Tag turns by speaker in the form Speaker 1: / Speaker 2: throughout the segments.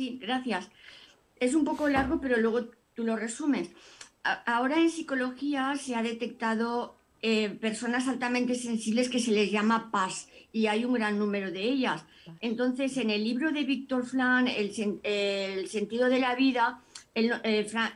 Speaker 1: Sí, gracias. Es un poco largo, pero luego tú lo resumes. Ahora en psicología se ha detectado eh, personas altamente sensibles que se les llama PAS y hay un gran número de ellas. Entonces, en el libro de Víctor Flan, el, sentido de la vida, eh,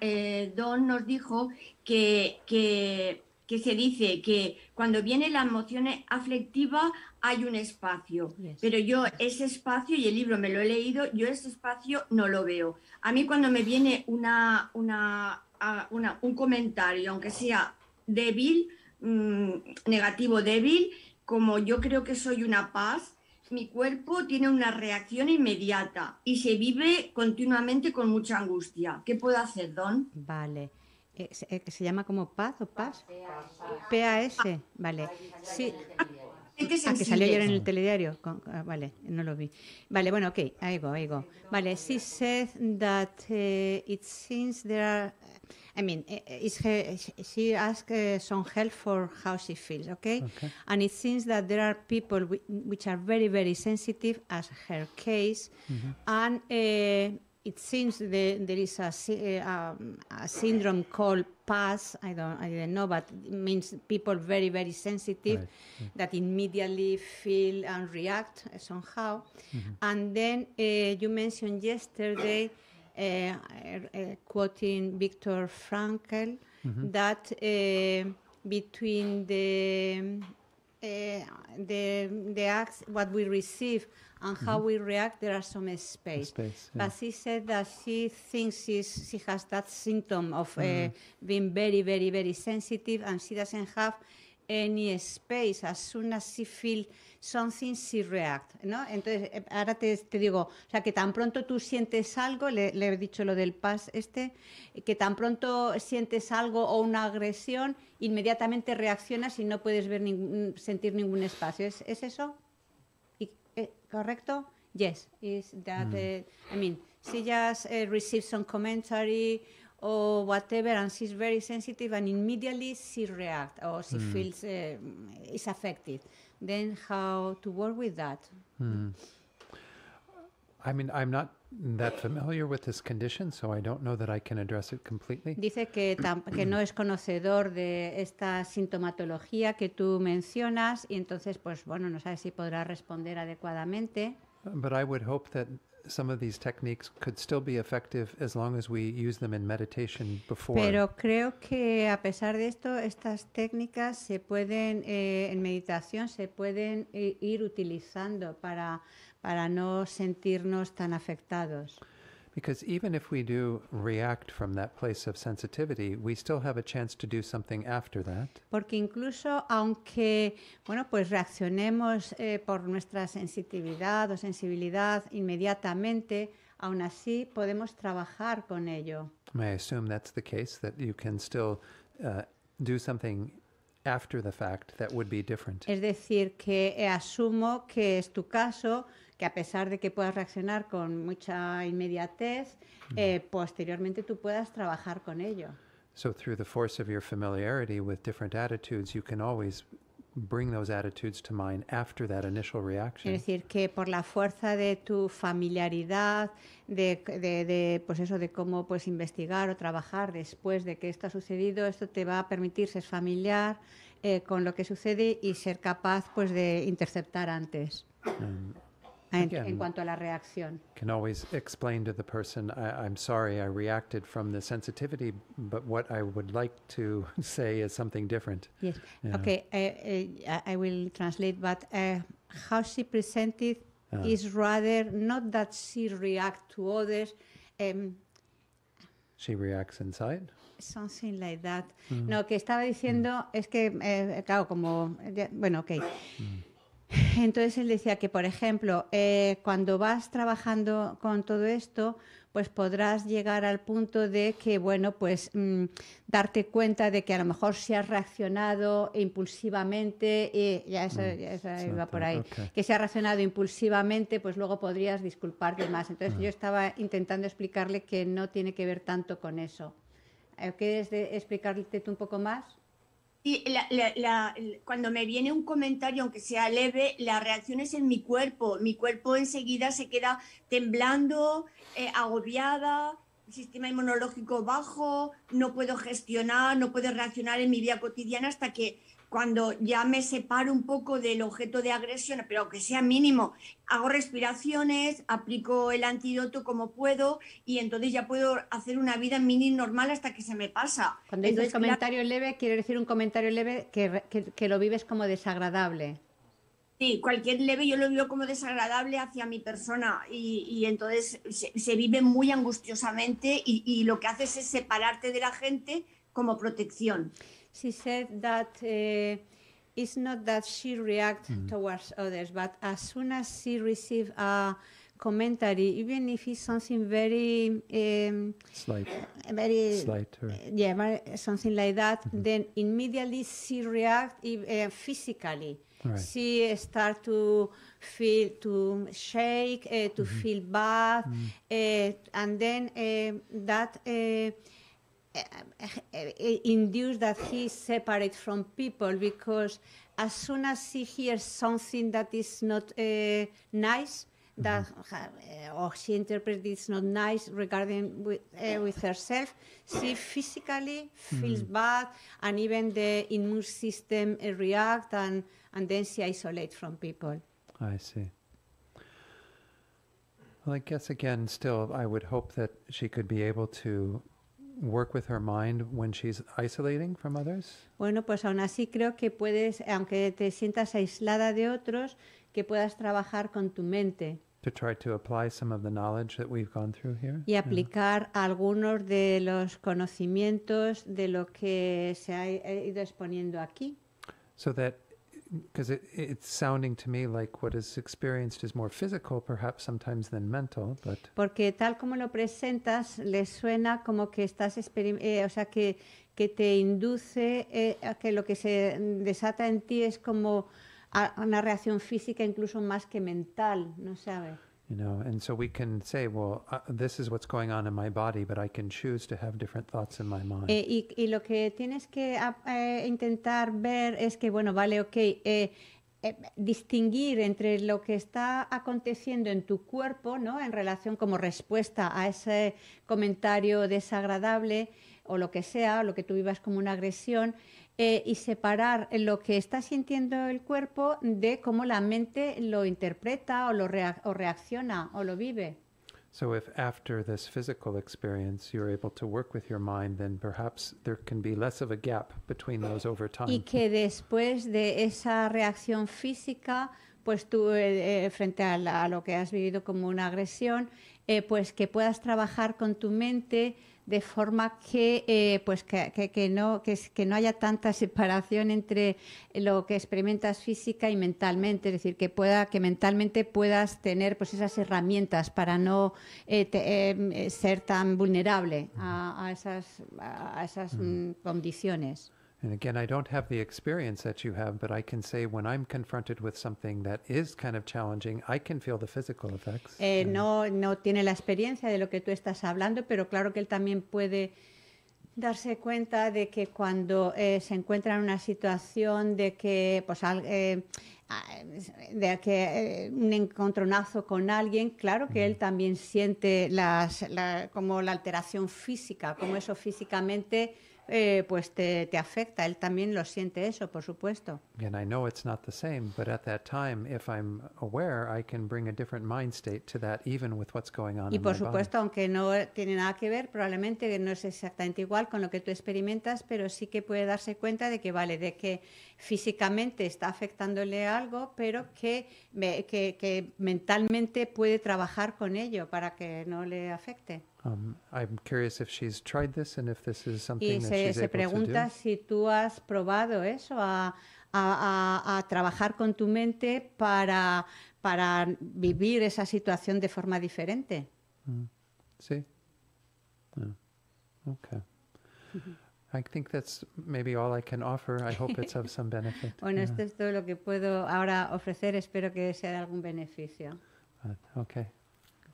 Speaker 1: eh, Don nos dijo que, que que se dice que cuando viene la emoción afectiva hay un espacio, pero yo ese espacio, y el libro me lo he leído, yo ese espacio no lo veo. A mí cuando me viene una, un comentario, aunque sea débil, mm, negativo débil, como yo creo que soy una paz, mi cuerpo tiene una reacción inmediata y se vive continuamente con mucha angustia. ¿Qué puedo hacer, Don? Vale. Eh, se, eh,
Speaker 2: se llama como Paz o Paz. PAS, vale. Sí. que salió ayer en el telediario. Ah, vale, no lo vi. Vale, bueno, ok, ahí go, ahí go. Vale, she said that eh, it seems there are. I mean, she asked uh, some help for how she feels, okay? And it seems that there are people which are very, very sensitive, as her case, and it seems there is a, eh, um, a, syndrome called PAS. I don't, I do not know, but it means people very, very sensitive right. that immediately feel and react somehow. Mm-hmm. And then uh, you mentioned yesterday, uh, quoting Viktor Frankl, mm-hmm. that between the the the acts what we receive and how mm-hmm. we react, there are some space. But she said that she thinks she's, she has that symptom of uh, mm-hmm. being very, very, very sensitive, and she doesn't have any space. As soon as she feels something, she reacts, ¿no? Entonces, eh, ahora te, te, digo, o sea, que tan pronto tú sientes algo, le, he dicho lo del pas este, que tan pronto sientes algo o una agresión, inmediatamente reaccionas y no puedes ver sentir ningún espacio. ¿Es, ¿Es, eso? Correcto? Yes, is that mm. uh, I mean she just uh, receives some commentary or whatever, and she's very sensitive, and immediately she reacts or she mm. feels uh, is affected. Then how to work with that?
Speaker 3: Mm. I mean, I'm not that familiar with this condition, so I don't know that I can address it completely.
Speaker 2: Dice que, que no es conocedor de esta sintomatología que tú mencionas y entonces, pues bueno, no sabe si podrá responder adecuadamente.
Speaker 3: But I would hope that some of these techniques could still be effective as long as we use them in meditation before. Pero
Speaker 2: creo que a pesar de esto, estas técnicas se pueden eh, en meditación se pueden eh, ir utilizando para para no sentirnos tan afectados.
Speaker 3: Because even if we do react from that place of sensitivity, we still have a chance to do something after that.
Speaker 2: Porque incluso aunque bueno, pues reaccionemos eh, por nuestra sensitividad o sensibilidad inmediatamente, aún así podemos trabajar con ello.
Speaker 3: I assume that's the case that you can still uh, do something after the fact that would be different.
Speaker 2: Es decir, que eh, asumo que es tu caso a pesar de que puedas reaccionar con mucha inmediatez, mm. eh, posteriormente tú puedas trabajar con ello.
Speaker 3: So through the force of your familiarity with different attitudes, you can always bring those attitudes to mind after that initial reaction.
Speaker 2: Es decir, que por la fuerza de tu familiaridad, de, de, de, pues eso, de cómo pues investigar o trabajar después de que esto ha sucedido, esto te va a permitir ser familiar eh, con lo que sucede y ser capaz pues de interceptar antes. Um, en, Again, en cuanto a la reacción.
Speaker 3: Can always explain to the person, I, I'm sorry, I reacted from the sensitivity, but what I would like to say is something different.
Speaker 2: Yes. Yeah. Okay, eh, eh, I, I will translate, but uh, how she presented uh. is rather not that she react to others. Um,
Speaker 3: she reacts inside.
Speaker 2: Something like that. Mm. No, que estaba diciendo mm. es que, eh, claro, como, bueno, ok. Mm. Entonces él decía que, por ejemplo, eh, cuando vas trabajando con todo esto, pues podrás llegar al punto de que, bueno, pues mm, darte cuenta de que a lo mejor si has reaccionado impulsivamente, y ya eso, mm, iba por ahí, que se has reaccionado impulsivamente, pues luego podrías disculparte más. Entonces yo mm. estaba intentando explicarle que no tiene que ver tanto con eso. Eh, ¿Quieres explicarte
Speaker 1: tú un poco más? Y la, cuando me viene un comentario, aunque sea leve, la reacción es en mi cuerpo. Mi cuerpo enseguida se queda temblando, eh, agobiada, sistema inmunológico bajo, no puedo gestionar, no puedo reaccionar en mi vida cotidiana hasta que cuando ya me separo un poco del objeto de agresión, pero que sea mínimo, hago respiraciones, aplico el antídoto como puedo y entonces ya puedo hacer una vida mini normal hasta que se me pasa. Cuando entonces, dices comentario
Speaker 2: leve, quiero decir un comentario leve que, lo vives como desagradable.
Speaker 1: Sí, cualquier leve yo lo vivo como desagradable hacia mi persona y, entonces se, vive muy angustiosamente y, y lo que haces es separarte de la gente como protección. she said that uh, it's not that she
Speaker 2: reacts mm-hmm. towards others, but as soon as she receives a commentary, even if it's something very um,
Speaker 3: slight, very slight, or...
Speaker 2: yeah, very, something like that, mm-hmm. then immediately she reacts uh, physically. Right. She uh, start to feel to shake, uh, to mm-hmm. feel bad, mm-hmm. Uh, and then uh, that uh, Eh, eh, induce that he separate from people because as soon as he hears something that is not uh, nice, that uh, or she interprets it's not nice regarding with, uh, with herself, she physically feels mm. bad, and even the immune system uh, react, and and then she isolates from people.
Speaker 3: I see. Well, I guess again, still, I would hope that she could be able to work with her mind when she's isolating from others?
Speaker 2: Bueno, pues aún así creo que puedes, aunque te sientas aislada de otros, que puedas trabajar con tu mente.
Speaker 3: To try to apply some of the knowledge that we've gone through here. Y
Speaker 2: aplicar yeah. algunos de los conocimientos de lo que se ha ido exponiendo aquí.
Speaker 3: So that because it, it's sounding to me like what is experienced is more physical perhaps sometimes than mental but
Speaker 2: porque tal como lo presentas le suena como que estás eh, o sea que que te induce eh, a que lo que se desata en ti es como a, una reacción física incluso más que mental no sabes
Speaker 3: so we can this going my
Speaker 2: y, lo que tienes que eh, intentar ver es que bueno vale ok eh, eh, distinguir entre lo que está aconteciendo en tu cuerpo no en relación como respuesta a ese comentario desagradable o lo que sea lo que tú vivas como una agresión eh, y separar lo que está sintiendo el cuerpo de cómo la mente lo interpreta o, lo reacciona o lo vive.
Speaker 3: So if after this physical experience you're able to work with your mind, then perhaps there can be less of a gap between those over time. Y
Speaker 2: que después de esa reacción física, pues tú eh, eh frente a, la, a, lo que has vivido como una agresión, eh, pues que puedas trabajar con tu mente de forma que, eh, pues que, no, que, no haya tanta separación entre lo que experimentas física y mentalmente, es decir, que, pueda, que mentalmente puedas tener pues, esas herramientas para no eh, eh, ser tan vulnerable a, esas, a esas mm, condiciones.
Speaker 3: And again, I don't have the experience that you have, but I can say when I'm confronted with something that is kind of challenging, I can feel the physical effects.
Speaker 2: Eh, no, no tiene la experiencia de lo que tú estás hablando, pero claro que él también puede darse cuenta de que cuando eh, se encuentra en una situación de que, pues, eh, de que eh, un encontronazo con alguien, claro que él mm. también siente las, la, como la alteración física, como eso físicamente eh, pues te, afecta. Él también lo siente eso, por supuesto.
Speaker 3: y por supuesto,
Speaker 2: aunque no tiene nada que ver, probablemente no es exactamente igual con lo que tú experimentas, pero sí que puede darse cuenta de que vale, de que físicamente está afectándole algo, pero que mentalmente puede trabajar con ello para que no le afecte.
Speaker 3: Um, I'm curious if she's tried this and if this is something y se, that she's se able pregunta to do.
Speaker 2: si tú has probado eso, a, a, a, trabajar con tu mente para, para vivir esa situación de forma diferente. Mm.
Speaker 3: Sí. Yeah. Okay. I think that's maybe all I can offer. I hope it's of some benefit. bueno, yeah. esto
Speaker 2: es todo lo que puedo ahora ofrecer. Espero que sea de algún beneficio.
Speaker 3: But, okay.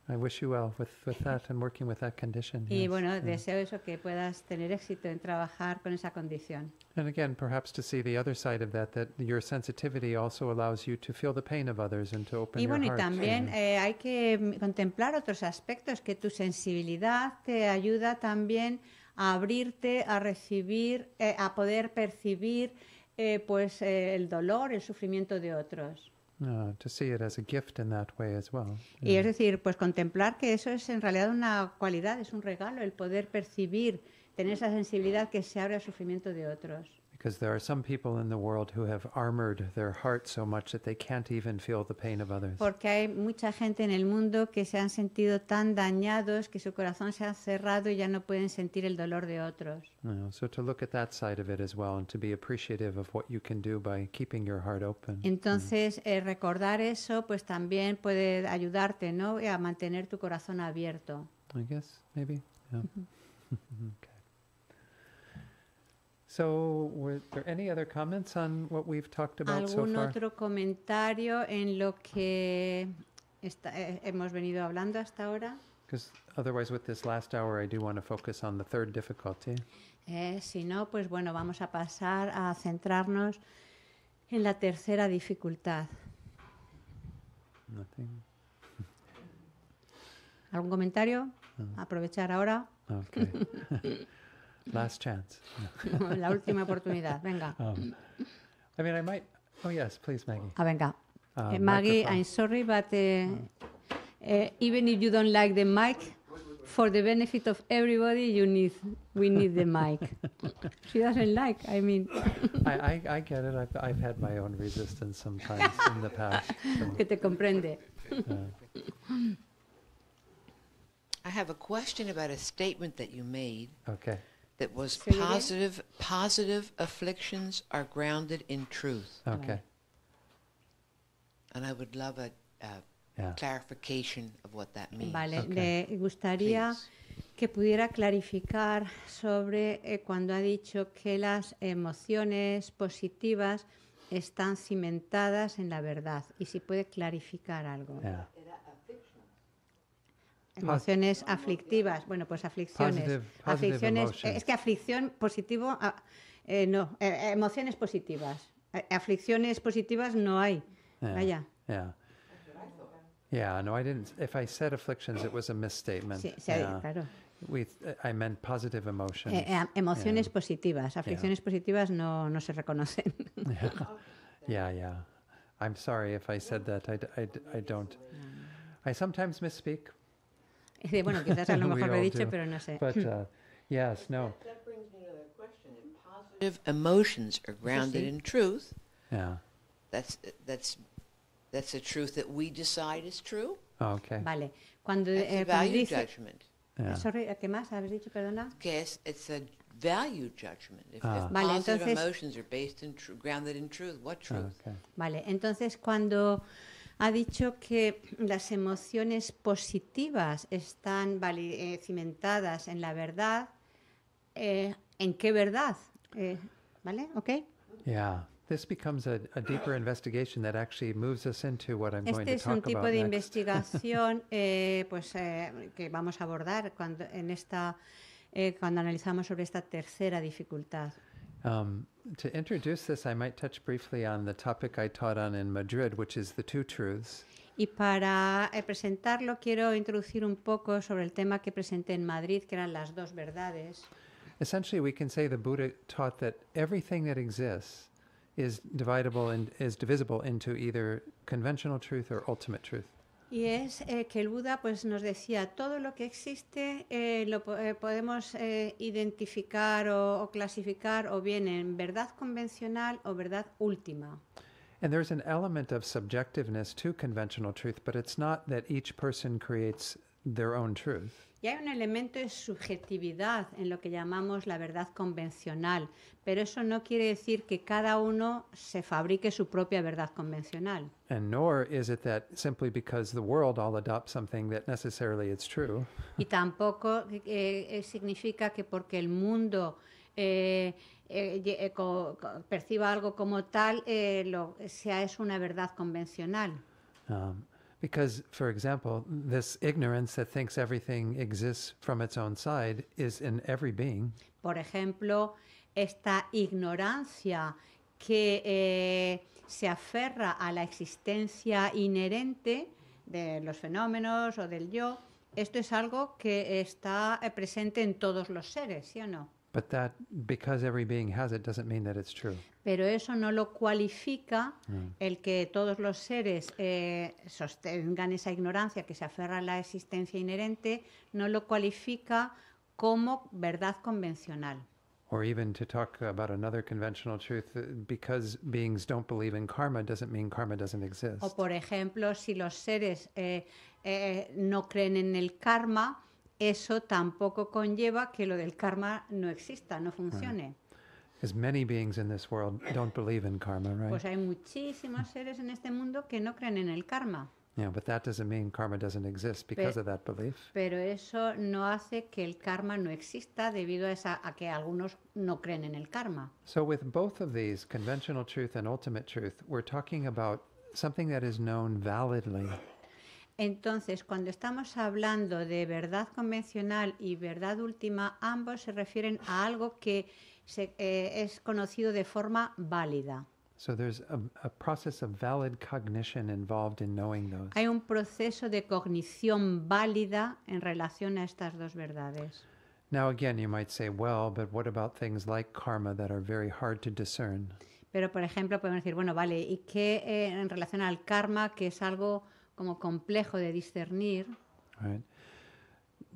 Speaker 3: I wish you well with, with that and working with that condition. Y yes, bueno, yeah. deseo
Speaker 2: eso que puedas tener éxito en trabajar con esa condición.
Speaker 3: And again, perhaps to see the other side of that, that your sensitivity also allows you to feel the pain of others and to open y bueno, your heart. Y también
Speaker 2: eh, hay que contemplar otros aspectos que tu sensibilidad te ayuda también a abrirte, a recibir, eh, a poder percibir eh, pues eh, el dolor, el sufrimiento de otros. Y es decir, pues contemplar que eso es en realidad una cualidad, es un regalo, el poder percibir, tener esa sensibilidad que se abre al sufrimiento de otros.
Speaker 3: because there are some people in the world who have armored their heart so much that they can't even feel the pain of others. Porque
Speaker 2: hay mucha gente en el mundo que se han sentido tan dañados que su corazón se ha cerrado y ya no pueden sentir el dolor de otros.
Speaker 3: No, so to look at that side of it as well and to be appreciative of what you can do by keeping your heart open. Entonces
Speaker 2: mm. eh, recordar eso pues también puede ayudarte, ¿no? A mantener tu corazón abierto.
Speaker 3: I guess maybe. Yeah. okay. So, were there any other comments on what we've talked about so far? ¿Algún otro
Speaker 2: comentario en lo que está, eh, hemos venido hablando hasta ahora?
Speaker 3: Because otherwise, with this last hour, I do want to focus on the third difficulty.
Speaker 2: Eh, si no, pues bueno, vamos a pasar a centrarnos en la tercera dificultad. Nothing. ¿Algún comentario? Oh. Aprovechar ahora. Okay. Last chance. La última oportunidad, venga. Um,
Speaker 3: I mean, I might. Oh, yes, please, Maggie. Ah, venga. Uh, eh, Maggie, microphone. I'm
Speaker 2: sorry, but uh, uh, even if you don't like the mic, for the benefit of everybody, you need we need the mic. she doesn't like. I mean, I,
Speaker 3: I, I, get it. I've, I've had my own resistance sometimes in the past. So. Que
Speaker 2: te comprende.
Speaker 4: I have a question about a statement that you made. Okay. that was positive, positive afflictions are grounded in truth. Okay. And I would love a, a Yeah. clarification of what that means. Vale, Okay.
Speaker 2: le gustaría que pudiera clarificar sobre eh, cuando ha dicho que las emociones positivas están cimentadas en la verdad y si puede clarificar algo. Ah. Emociones aflictivas. Bueno, pues aflicciones. aflicciones. Eh, es que aflicción positivo, ah, eh, no, eh, emociones positivas. Aflicciones positivas no hay. Vaya.
Speaker 3: Yeah. Yeah, no, I didn't. If I said afflictions, it was a misstatement. Sí, claro. I meant positive emotions. emociones
Speaker 2: positivas. Aflicciones positivas no, no se reconocen.
Speaker 3: yeah. yeah, I'm sorry if I said that. I, I, I don't. I sometimes misspeak.
Speaker 2: bueno, quizás a lo mejor lo he dicho, do. pero no sé. But, uh, yes, no. brings
Speaker 4: me another question. If positive emotions are grounded in truth, yeah. that's, that's, that's a truth that we decide is true. Oh, okay. Vale.
Speaker 2: Cuando, that's eh, a cuando dice, judgment. Yeah. Sorry, ¿Qué más habéis dicho, perdona?
Speaker 4: Que es, it's a value judgment. If, ah. if vale, entonces, emotions are based in grounded in truth, what truth? Okay.
Speaker 2: Vale, entonces cuando ha dicho que las emociones positivas están eh, cimentadas en la verdad. Eh, ¿En qué verdad? Eh, ¿Vale? ¿Ok?
Speaker 3: Yeah. This becomes a, a, deeper investigation that actually moves us into what I'm going to talk about. Este es un tipo de investigación
Speaker 2: eh, pues, eh, que vamos a abordar cuando, en esta, eh, cuando analizamos sobre esta tercera dificultad.
Speaker 3: Um, to introduce this, I might touch briefly on the topic I taught on in Madrid, which is the two truths.
Speaker 2: Y para eh, presentarlo quiero introducir un poco sobre el tema que presenté en Madrid, que eran las dos verdades.
Speaker 3: Essentially, we can say the Buddha taught that everything that exists is divisible into either conventional truth or ultimate truth.
Speaker 2: Y es eh, que el Buda pues, nos decía, todo lo que existe eh, eh, podemos identificar o, clasificar o bien en verdad convencional o verdad última.
Speaker 3: And there's an element of subjectiveness to conventional truth, but it's not that each person creates their own truth.
Speaker 2: Y hay un elemento de subjetividad en lo que llamamos la verdad convencional, pero eso no quiere decir que cada uno se fabrique su propia verdad convencional. Y tampoco eh, eh, significa que porque el mundo eh, perciba algo como tal, sea es una verdad convencional.
Speaker 3: Um, Because, for
Speaker 2: Por ejemplo, esta ignorancia que eh, se aferra a la existencia inherente de los fenómenos o del yo, esto es algo que está eh, presente en todos los seres, ¿sí o no?
Speaker 3: But that because every being has
Speaker 2: it doesn't mean that it's true. Pero eso no lo cualifica mm. el que todos los seres eh, sostengan esa ignorancia que se aferra a la existencia inherente, no lo cualifica como verdad convencional.
Speaker 3: Or even to talk about another conventional truth, eh, because beings don't believe in karma doesn't mean karma doesn't exist. O
Speaker 2: por ejemplo, si los seres eh, eh, no creen en el karma, eso tampoco conlleva que lo del karma no exista, no funcione. Pues hay muchísimos seres en este mundo que no creen en el karma. pero, Pero eso no hace que el karma no exista debido a, esa, a que algunos no creen en el karma.
Speaker 3: So with both of these, conventional truth and ultimate truth, we're talking about something that is known validly
Speaker 2: entonces, cuando estamos hablando de verdad convencional y verdad última, ambos se refieren a algo que eh, es conocido de forma válida. Hay un proceso de cognición válida en relación a estas dos verdades. Pero por ejemplo podemos decir, bueno, vale, ¿y qué eh, en relación al karma que es algo como complejo de discernir.
Speaker 3: Right.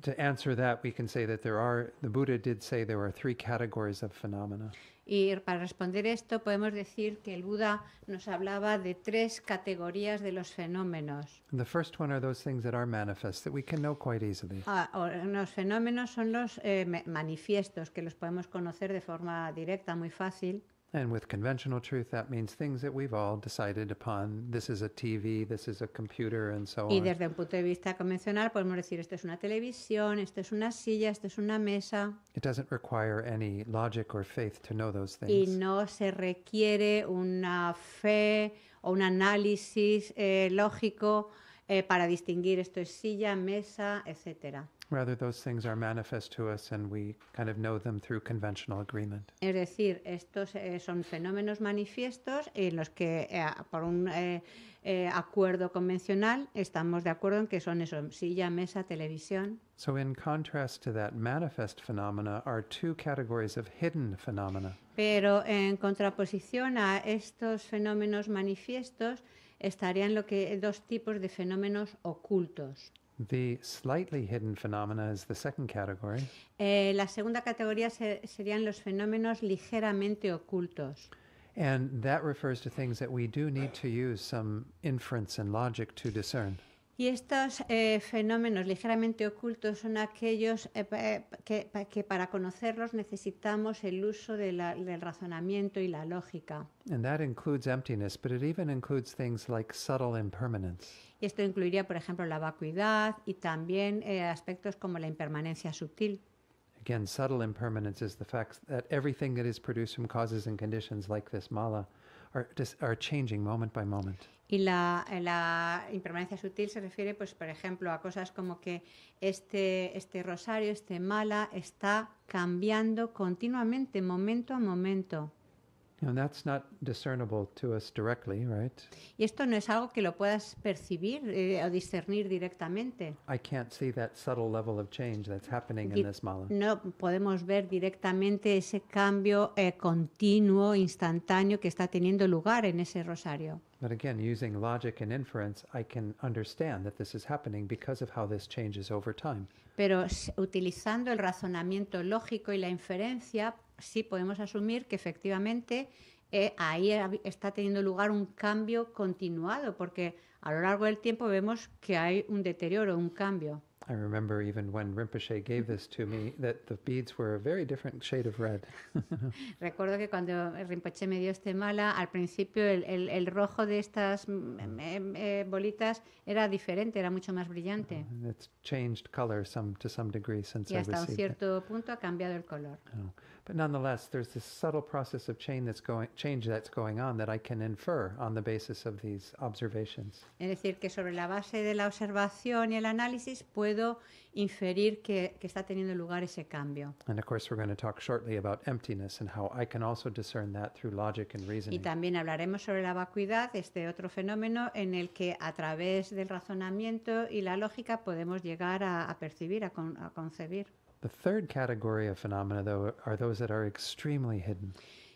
Speaker 3: To answer that, we can say that there are, the Buddha did say there are three categories of phenomena.
Speaker 2: Y para responder esto, podemos decir que el Buda nos hablaba de tres categorías de los fenómenos.
Speaker 3: And the first one are those things that are manifest, that we can know quite easily. Ah,
Speaker 2: los fenómenos son los eh, manifiestos, que los podemos conocer de forma directa, muy fácil.
Speaker 3: And with conventional truth, that means things that we've all decided upon. This is a TV, this is a computer, and so y on. Y desde un
Speaker 2: punto de vista convencional podemos decir esto es una televisión, esto es una silla, esto es una mesa.
Speaker 3: It doesn't require any logic or faith to know those things. Y
Speaker 2: no se requiere una fe o un análisis eh, lógico eh, para distinguir esto es silla, mesa, etcétera.
Speaker 3: Rather, those things are manifest to us and we kind of know them through conventional agreement.
Speaker 2: Es decir, estos eh, son fenómenos manifiestos en los que eh, por un eh, eh, acuerdo convencional estamos de acuerdo en que son eso, silla, mesa, televisión.
Speaker 3: So in contrast to that manifest phenomena are two categories of hidden phenomena.
Speaker 2: Pero en contraposición a estos fenómenos manifiestos estarían lo que dos tipos de fenómenos ocultos.
Speaker 3: The slightly hidden phenomena is the second category.
Speaker 2: Eh, la segunda categoría se, serían los fenómenos ligeramente ocultos.
Speaker 3: And that refers to things that we do need to use some inference and logic to discern.
Speaker 2: Y estos eh, fenómenos ligeramente ocultos son aquellos eh, eh, que, que, para conocerlos necesitamos el uso de la, del razonamiento y la lógica. Y esto incluiría, por ejemplo, la vacuidad y también eh, aspectos como la impermanencia sutil.
Speaker 3: Again, subtle impermanence is the fact that everything that is produced from causes and conditions like this mala are, are changing moment by moment.
Speaker 2: Y la, impermanencia sutil se refiere, pues, por ejemplo, a cosas como que este, este rosario, este mala, está cambiando continuamente, momento a momento. Y esto no es algo que lo puedas percibir eh, o discernir directamente. No podemos ver directamente ese cambio eh, continuo, instantáneo que está teniendo lugar en ese rosario.
Speaker 3: using logic and inference, I can understand that this is happening because of how this changes over time.
Speaker 2: Pero utilizando el razonamiento lógico y la inferencia sí podemos asumir que efectivamente eh, ahí está teniendo lugar un cambio continuado, porque a lo largo del tiempo vemos que hay un deterioro, un cambio.
Speaker 3: I remember even when Rinpoche gave this to me that the beads were a very different shade of red.
Speaker 2: Recuerdo que cuando Rinpoche me dio este mala, al principio el, el, el rojo de estas mm, em, em, eh, bolitas era diferente, era mucho más brillante.
Speaker 3: Uh, it's changed color some, to some degree since y hasta un
Speaker 2: cierto punto ha cambiado el color.
Speaker 3: Oh. But nonetheless, there's this subtle process of change that's going, change that's going on that I can infer on the basis of these observations.
Speaker 2: Es decir, que sobre la base de la observación y el análisis pues puedo inferir que, está teniendo lugar ese cambio. Y también hablaremos sobre la vacuidad, este otro fenómeno en el que a través del razonamiento y la lógica podemos llegar a, percibir, a, concebir.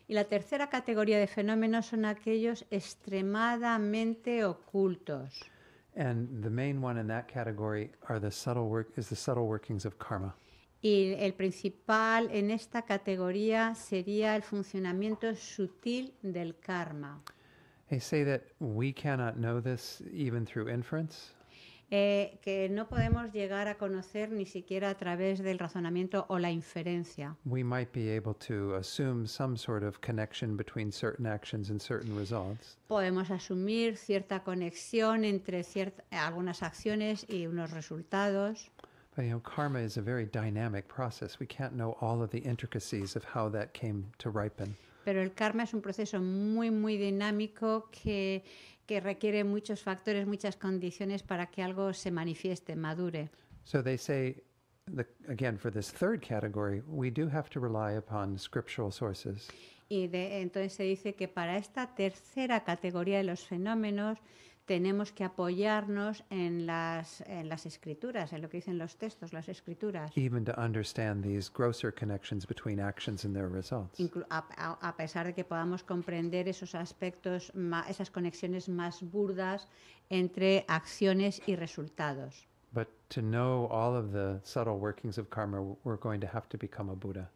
Speaker 2: Y la tercera categoría de fenómenos son aquellos extremadamente ocultos.
Speaker 3: And the main one in that category are the subtle work is the subtle workings of karma.
Speaker 2: Y el principal en esta categoría sería el funcionamiento sutil del karma.
Speaker 3: They say that we cannot know this even through inference.
Speaker 2: eh, que no podemos llegar a conocer ni siquiera a través del razonamiento o la inferencia.
Speaker 3: We might be able to assume some sort of connection between certain actions and certain results.
Speaker 2: Podemos asumir cierta conexión entre cierta, algunas acciones y unos resultados.
Speaker 3: But, you know, karma is a very dynamic process. We can't know all of the intricacies of how that came to ripen.
Speaker 2: Pero el karma es un proceso muy, muy dinámico que que requiere muchos factores, muchas condiciones para que algo se manifieste, madure.
Speaker 3: So they say again for this third category, we do have to rely upon scriptural sources.
Speaker 2: Y entonces se dice que para esta tercera categoría de los fenómenos tenemos que apoyarnos en las, en las escrituras, en lo que dicen los textos, las escrituras.
Speaker 3: Even to understand these grosser connections between actions and their results.
Speaker 2: Inclu a, a, a, pesar de que podamos comprender esos aspectos, esas conexiones más burdas entre acciones y resultados.
Speaker 3: But to know all of the subtle workings of karma, we're going to have to become a Buddha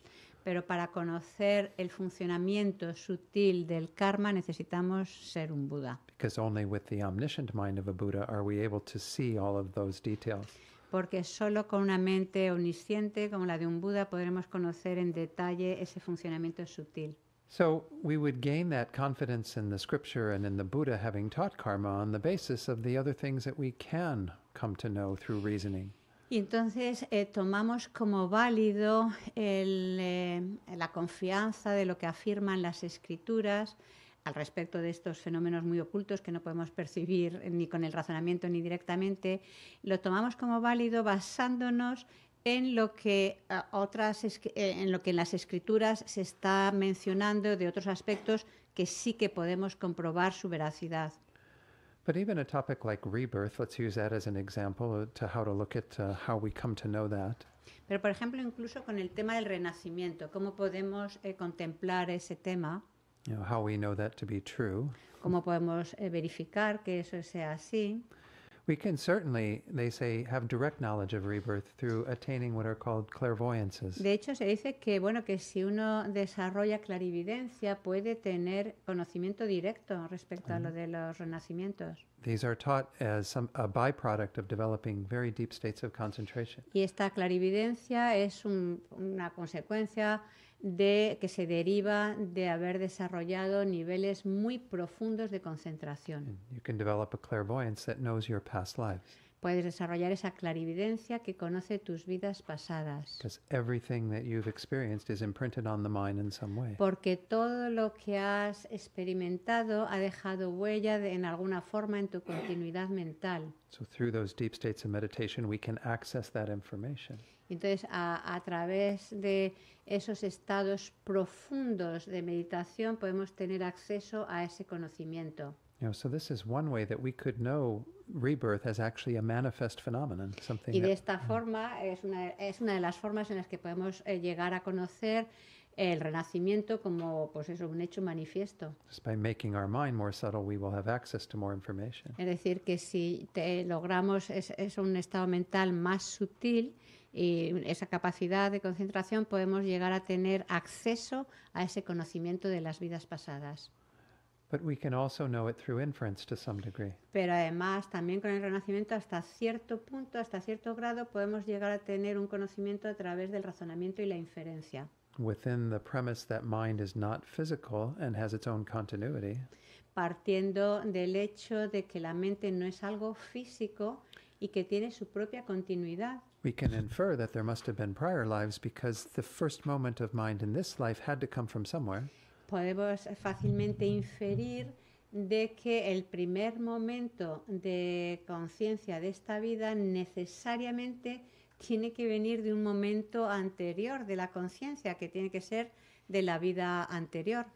Speaker 2: pero para conocer el funcionamiento sutil del karma necesitamos ser un Buda.
Speaker 3: Because only with the omniscient mind of a Buddha are we able to see all of those details.
Speaker 2: Porque solo con una mente omnisciente como la de un Buda podremos conocer en detalle ese funcionamiento sutil.
Speaker 3: So we would gain that confidence in the scripture and in the Buddha having taught karma on the basis of the other things that we can come to know through reasoning
Speaker 2: entonces eh, tomamos como válido eh, la confianza de lo que afirman las escrituras al respecto de estos fenómenos muy ocultos que no podemos percibir ni con el razonamiento ni directamente. Lo tomamos como válido basándonos en lo que eh, otras en lo que en las escrituras se está mencionando de otros aspectos que sí que podemos comprobar su veracidad. Pero por ejemplo, incluso con el tema del renacimiento, cómo podemos eh, contemplar ese tema. Cómo podemos eh, verificar que eso sea así.
Speaker 3: We can certainly, they say, have direct knowledge of rebirth through attaining what are called clairvoyances. De
Speaker 2: hecho, se dice que bueno que si uno desarrolla clarividencia puede tener conocimiento directo respecto mm. a lo mm. de los renacimientos.
Speaker 3: These are taught as some, a byproduct of developing very deep states of concentration.
Speaker 2: Y esta clarividencia es un, una consecuencia de, que se deriva de haber desarrollado niveles muy profundos de concentración.
Speaker 3: You can develop a clairvoyance that knows your past
Speaker 2: Puedes desarrollar esa clarividencia que conoce tus vidas pasadas. Porque todo lo que has experimentado ha dejado huella de, en alguna forma en tu continuidad mental. Entonces, a través de esos estados profundos de meditación podemos tener acceso a ese conocimiento.
Speaker 3: Y de esta
Speaker 2: mm. forma es una, es una de las formas en las que podemos eh, llegar a conocer el renacimiento como pues un hecho manifiesto. Es decir, que si logramos es, es, un estado mental más sutil y esa capacidad de concentración podemos llegar a tener acceso a ese conocimiento de las vidas pasadas.
Speaker 3: But we can also know it through inference to some degree.
Speaker 2: Pero además, también con el Renacimiento, hasta cierto punto, hasta cierto grado, podemos llegar a tener un conocimiento a través del razonamiento y la inferencia.
Speaker 3: Within the premise that mind is not physical and has its own continuity.
Speaker 2: Partiendo del hecho de que la mente no es algo físico y que tiene su propia continuidad.
Speaker 3: We can infer that there must have been prior lives because the first moment of mind in this life had to come from somewhere.
Speaker 2: podemos fácilmente inferir de que el primer momento de conciencia de esta vida necesariamente tiene que venir de un momento anterior de la conciencia, que tiene que ser de la vida anterior.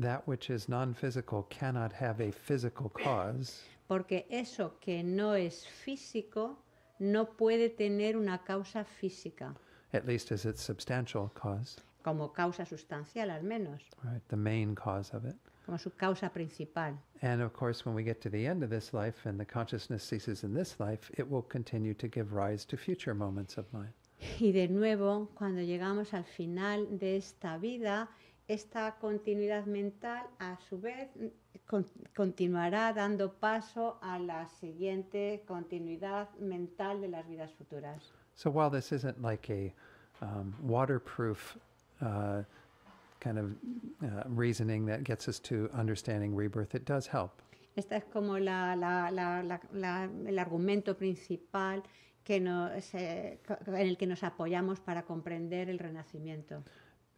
Speaker 3: That which is non-physical cannot have a physical cause.
Speaker 2: Porque eso que no es físico no puede tener una causa física.
Speaker 3: At least as its substantial cause
Speaker 2: como causa sustancial al menos. Como su causa principal. Y de nuevo, cuando llegamos al final de esta vida, esta continuidad mental a su vez continuará dando paso a la siguiente continuidad mental de las vidas futuras.
Speaker 3: So while this isn't like a um, waterproof Uh, kind of uh, reasoning that gets us to understanding rebirth, it does help.
Speaker 2: Este es como la, la, la, la el argumento principal que nos, eh, en el que nos apoyamos para comprender el renacimiento.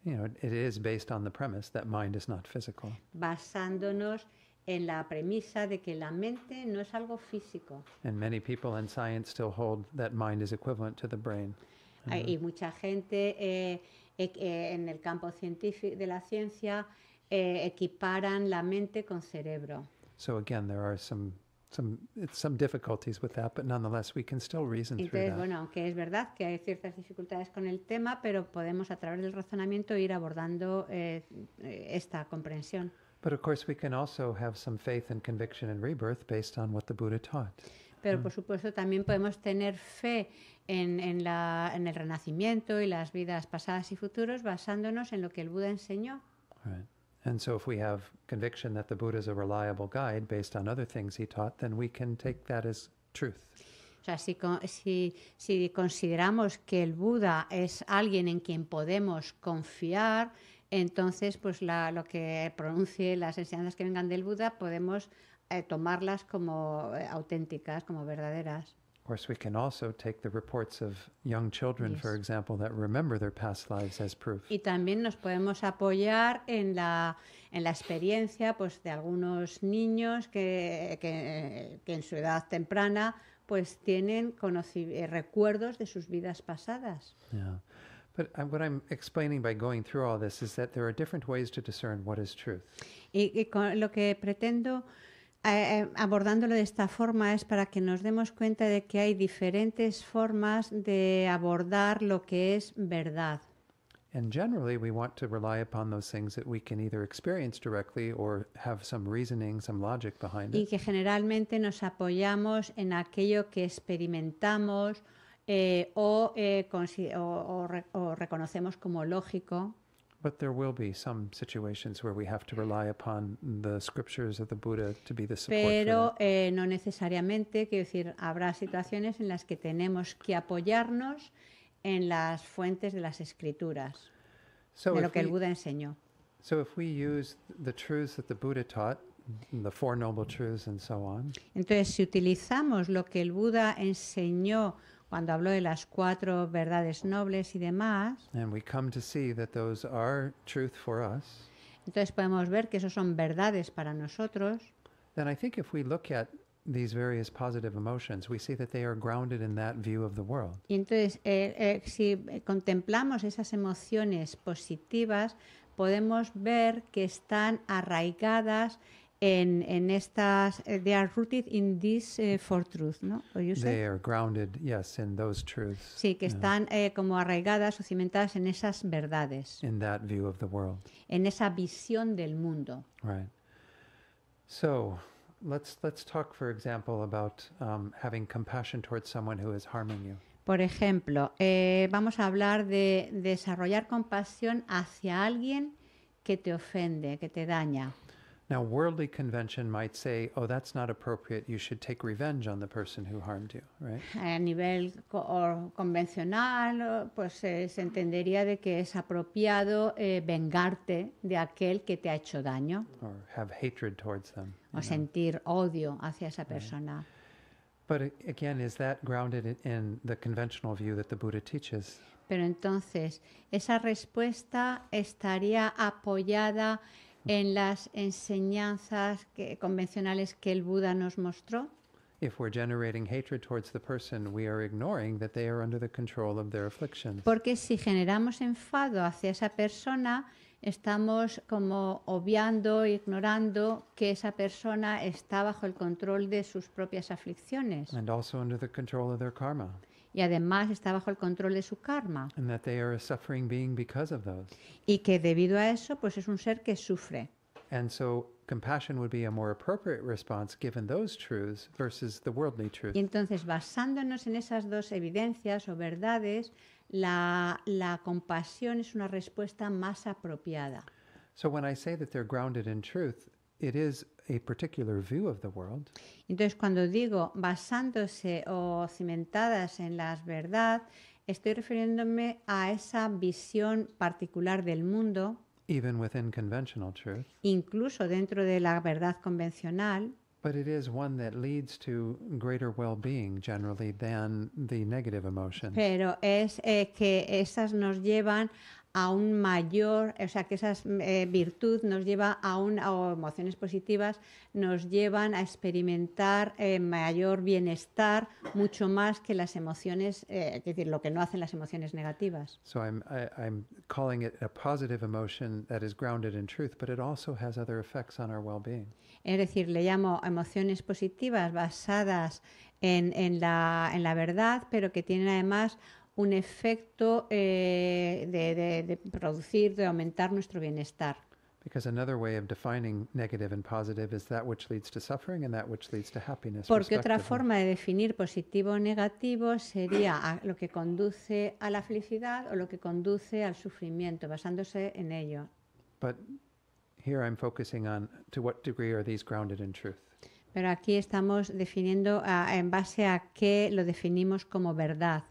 Speaker 3: You know, it is based on the premise that mind is not physical.
Speaker 2: Basándonos en la premisa de que la mente no es algo físico.
Speaker 3: And many people in science still hold that mind is equivalent to the brain.
Speaker 2: Y mucha gente eh, e, eh, en el campo científico de la ciencia eh, equiparan la mente con cerebro.
Speaker 3: So again, there are some some some difficulties with that, but nonetheless we can still reason Entonces, through that. bueno,
Speaker 2: aunque es verdad que hay ciertas dificultades con el tema, pero podemos a través del razonamiento ir abordando eh, eh, esta comprensión.
Speaker 3: But of course we can also have some faith and conviction in rebirth based on what the Buddha taught
Speaker 2: pero mm. por supuesto también podemos tener fe en, en, la, en el renacimiento y las vidas pasadas y futuras basándonos en lo que el Buda enseñó.
Speaker 3: Right. And so if we have conviction that the Buddha is a reliable guide based on other things he taught, then we can take that as truth.
Speaker 2: O sea, si, si, si consideramos que el Buda es alguien en quien podemos confiar, entonces, pues lo que pronuncie las enseñanzas que vengan del Buda podemos eh, tomarlas como eh, auténticas, como verdaderas. proof. Y también nos podemos apoyar en la, en la experiencia pues, de algunos niños que, que, en su edad temprana pues tienen eh, recuerdos de sus vidas pasadas.
Speaker 3: But uh, what I'm explaining by going through all this is that there are different ways to discern what is truth.
Speaker 2: Y, y con lo que pretendo eh, eh, abordándolo de esta forma es para que nos demos cuenta de que hay diferentes formas de abordar lo que es verdad.
Speaker 3: And generally, we want to rely upon those things that we can either experience directly or have some reasoning, some logic behind it. Y
Speaker 2: que generalmente nos apoyamos en aquello que experimentamos Eh, o, eh, o, reconocemos como lógico.
Speaker 3: Pero
Speaker 2: eh, no necesariamente, quiero decir, habrá situaciones en las que tenemos que apoyarnos en las fuentes de las escrituras, de lo que el Buda enseñó. Entonces, si utilizamos lo que el Buda enseñó cuando habló de las cuatro verdades nobles y demás. Entonces podemos ver que esos son verdades para nosotros.
Speaker 3: we look at these various positive emotions, we see are grounded view of the world.
Speaker 2: Y entonces eh, eh, si eh, contemplamos esas emociones positivas, podemos ver que están arraigadas en, en estas eh, they are rooted in these uh, four truths, ¿no? They
Speaker 3: are grounded, yes, in those truths. Sí, que están
Speaker 2: eh, como arraigadas o cimentadas en esas verdades.
Speaker 3: In that view of the world.
Speaker 2: En esa visión del mundo.
Speaker 3: Right. So, let's let's talk, for example, about um, having compassion towards someone who is harming you.
Speaker 2: Por ejemplo, eh, vamos a hablar de desarrollar compasión hacia alguien que te ofende, que te daña.
Speaker 3: Now, worldly convention might say, oh, that's not appropriate. You should take revenge on the person who harmed you, right?
Speaker 2: A nivel co convencional, pues eh, se entendería de que es apropiado eh, vengarte de aquel que te ha hecho daño.
Speaker 3: Or have hatred towards them. O know?
Speaker 2: sentir odio hacia esa persona. Right.
Speaker 3: But again, is that grounded in the conventional view that the Buddha teaches?
Speaker 2: Pero entonces, esa respuesta estaría apoyada en las enseñanzas convencionales que el Buda nos mostró. Porque si generamos enfado hacia esa persona, estamos como obviando, ignorando que esa persona está bajo el control de sus propias aflicciones.
Speaker 3: control karma
Speaker 2: y además está bajo el control de su karma. Y que debido a eso, pues es un ser que sufre. Y entonces basándonos en esas dos evidencias o verdades, la, compasión es una respuesta más apropiada.
Speaker 3: say that truth, it is a particular view of the world.
Speaker 2: Entonces, cuando digo basándose o cimentadas en las verdad, estoy refiriéndome a esa visión particular del mundo.
Speaker 3: Even within conventional truth.
Speaker 2: Incluso dentro de la verdad convencional.
Speaker 3: But it is one that leads to greater well-being generally than the negative emotions.
Speaker 2: Pero es eh, que esas nos llevan a un mayor, o sea, que esas mm, eh, virtud nos lleva a un, o emociones positivas, nos llevan a experimentar eh, mayor bienestar, mucho más que las emociones, eh, es decir, lo que no hacen las emociones negativas.
Speaker 3: So I'm, calling it a positive emotion that is grounded in truth, but it also has other effects on our well-being.
Speaker 2: Es decir, le llamo emociones positivas basadas la, en la verdad, pero que tienen además un efecto eh, de, producir, de aumentar nuestro bienestar.
Speaker 3: Porque otra forma
Speaker 2: de definir positivo o negativo sería lo que conduce a la felicidad o lo que conduce al sufrimiento, basándose en ello. Pero aquí estamos definiendo en base a qué lo definimos como verdad.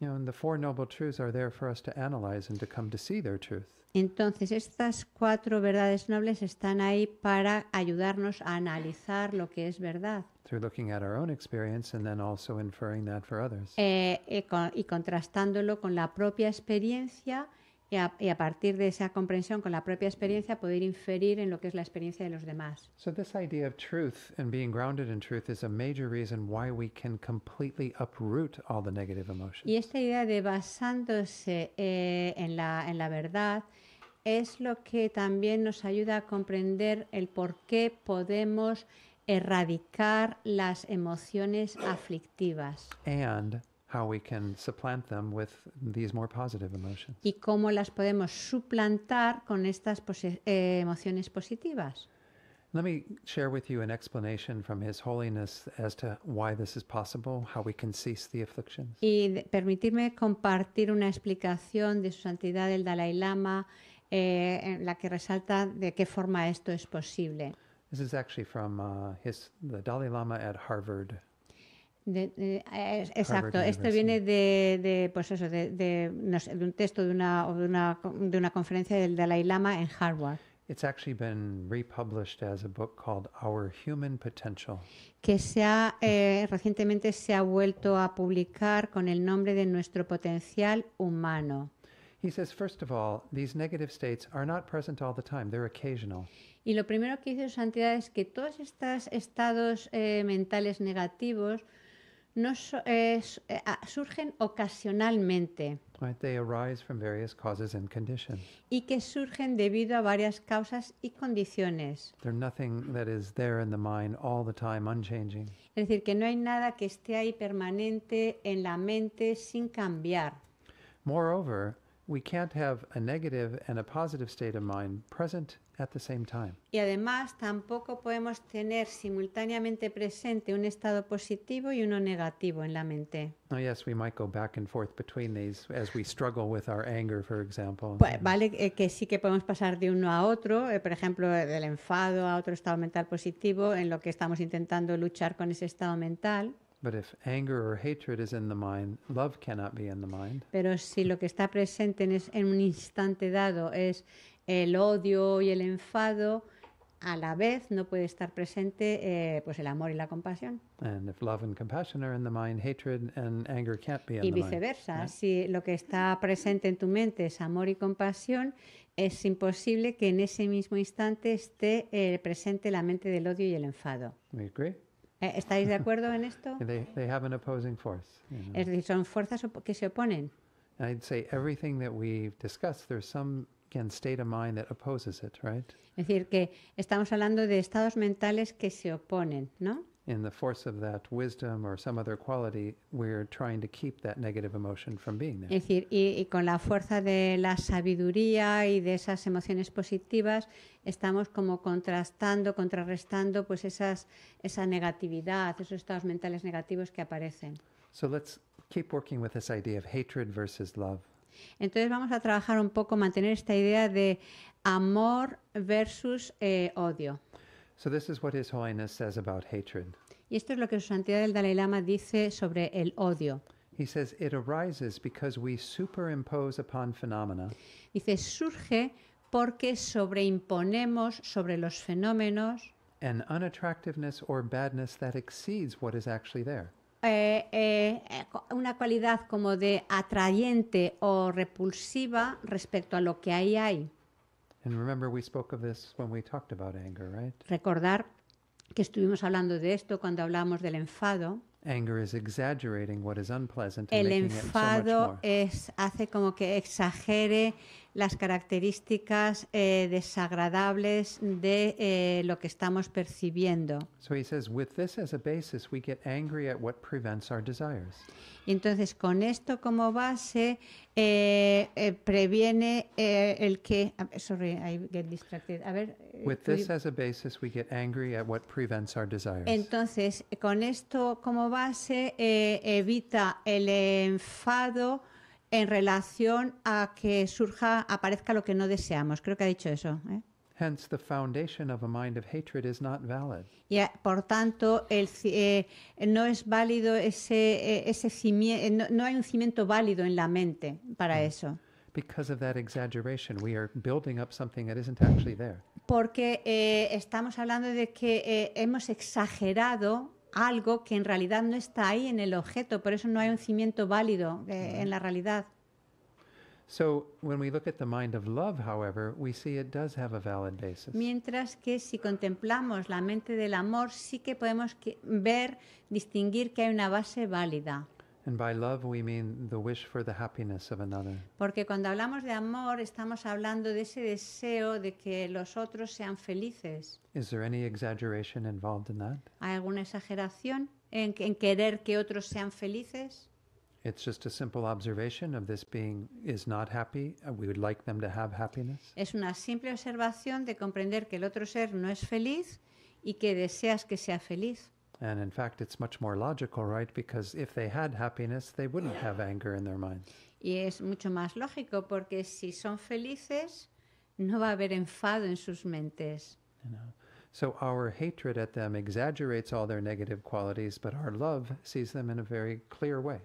Speaker 3: You know, and the four noble truths are there for us to analyze and to come to see their truth.
Speaker 2: Entonces estas cuatro verdades nobles están ahí para ayudarnos a analizar lo que es verdad.
Speaker 3: Through looking at our own experience and then also inferring that for others.
Speaker 2: Eh, eh con, y contrastándolo con la propia experiencia y a, partir de esa comprensión con la propia experiencia poder inferir en lo que es la experiencia de los demás. Y esta idea de basándose eh, en, la, en la verdad es lo que también nos ayuda a comprender el por qué podemos erradicar las emociones aflictivas.
Speaker 3: And how we can supplant them with these more positive emotions.
Speaker 2: Y cómo las podemos suplantar con estas eh, emociones positivas.
Speaker 3: Let me share with you an explanation from His Holiness as to why this is possible, how we can cease the afflictions.
Speaker 2: Y permitirme compartir una explicación de Su Santidad el Dalai Lama, eh, en la que resalta de qué forma esto es posible.
Speaker 3: This is actually from uh, his, the Dalai Lama at Harvard
Speaker 2: Eh, exacto, esto viene de, de pues eso, de, un texto de una, de una, conferencia del Dalai Lama en Harvard. Que se ha, eh, recientemente se ha vuelto a publicar con el nombre de Nuestro Potencial Humano. Y lo primero que dice su santidad es que todos estos estados eh, mentales negativos no eh, surgen ocasionalmente. Y que surgen debido a varias causas y condiciones.
Speaker 3: Es
Speaker 2: decir, que no hay nada que esté ahí permanente en la mente sin cambiar. Y además tampoco podemos tener simultáneamente presente un estado positivo y uno negativo en la mente.
Speaker 3: Oh, yes, we might go back and forth between these as we struggle with our anger, for example. Pues,
Speaker 2: vale, eh, que sí que podemos pasar de uno a otro, eh, por ejemplo, eh, del enfado a otro estado mental positivo en lo que estamos intentando luchar con ese estado mental. Pero si lo que está presente en, un instante dado es el odio y el enfado, a la vez no puede estar presente eh, pues el amor y la compasión.
Speaker 3: y viceversa,
Speaker 2: si lo que está presente en tu mente es amor y compasión, es imposible que en ese mismo instante esté eh, presente la mente del odio y el enfado. Eh, ¿Estáis de acuerdo en esto?
Speaker 3: they, they have an opposing force. You know. Es
Speaker 2: decir, son fuerzas que se oponen.
Speaker 3: I'd say everything that we've discussed, there's some again, state of mind that opposes it, right?
Speaker 2: Es decir, que estamos hablando de estados mentales que se oponen, ¿no? Es decir, y, con la fuerza de la sabiduría y de esas emociones positivas, estamos como contrastando, contrarrestando, pues esas esa negatividad, esos estados mentales negativos que aparecen.
Speaker 3: So let's keep working with this idea of hatred versus love.
Speaker 2: Entonces vamos a trabajar un poco mantener esta idea de amor versus eh, odio. Y esto es lo que Su Santidad el Dalai Lama dice sobre el odio.
Speaker 3: it arises because we superimpose upon phenomena.
Speaker 2: Dice surge porque sobreimponemos sobre los fenómenos
Speaker 3: an unattractiveness or badness that exceeds what is actually there.
Speaker 2: Eh, eh, una cualidad como de atrayente o repulsiva respecto a lo que ahí hay.
Speaker 3: And remember we spoke of this when we talked about anger, right?
Speaker 2: Recordar que estuvimos hablando de esto cuando hablamos del enfado.
Speaker 3: Anger is exaggerating what is unpleasant and El making it so much more.
Speaker 2: es hace como que exagere las características eh, desagradables de eh, lo que estamos percibiendo. Entonces, con esto como base, eh, previene el que. Sorry, I get distracted. A ver. Entonces, con esto como base, evita el enfado en relación a que surja, aparezca lo que no deseamos. Creo que ha dicho eso. ¿eh? por tanto, el, eh, no es válido ese, eh, ese eh, no, hay un cimiento válido en la mente para eso. Porque estamos hablando de que hemos exagerado algo que en realidad no está ahí en el objeto, por eso no hay un cimiento válido eh, en la realidad. Mientras que si contemplamos la mente del amor, sí que podemos ver, distinguir que hay una base válida.
Speaker 3: And by love we mean the wish for the happiness of another.
Speaker 2: Porque cuando hablamos de amor estamos hablando de ese deseo de que los otros sean felices.
Speaker 3: Is there any exaggeration involved in that?
Speaker 2: ¿Hay alguna exageración en, en querer que otros sean felices?
Speaker 3: It's just a simple observation of this being is not happy. Uh, we would like them to have happiness.
Speaker 2: Es una simple observación de comprender que el otro ser no es feliz y que deseas que sea feliz.
Speaker 3: And in fact, it's much more logical, right? Because if they had happiness, they wouldn't have anger in their minds.
Speaker 2: Y es mucho más lógico porque si son felices, no va a haber enfado en sus mentes. You know?
Speaker 3: So our hatred at them exaggerates all their negative qualities, but our love sees them in a very clear way.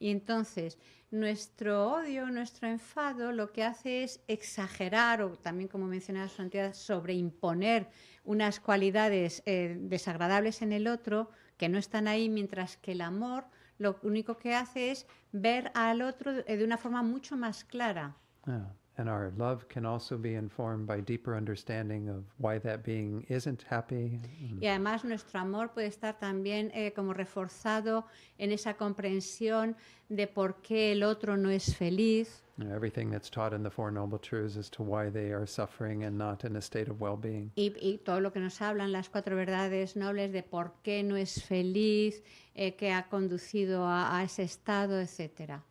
Speaker 2: Y entonces nuestro odio, nuestro enfado lo que hace es exagerar o también, como mencionaba Santiago, sobreimponer unas cualidades eh, desagradables en el otro que no están ahí, mientras que el amor lo único que hace es ver al otro eh, de una forma mucho más clara.
Speaker 3: Ah. And our love can also be informed by deeper understanding of why that being isn't happy.
Speaker 2: Y además nuestro amor puede estar también eh, como reforzado en esa comprensión de por qué el otro no es feliz.
Speaker 3: Everything that's taught in the Four Noble Truths as to why they are suffering and not in a state of well-being.
Speaker 2: Y, y, todo lo que nos hablan las cuatro verdades nobles de por qué no es feliz, eh, que ha conducido a, a ese estado, etcétera.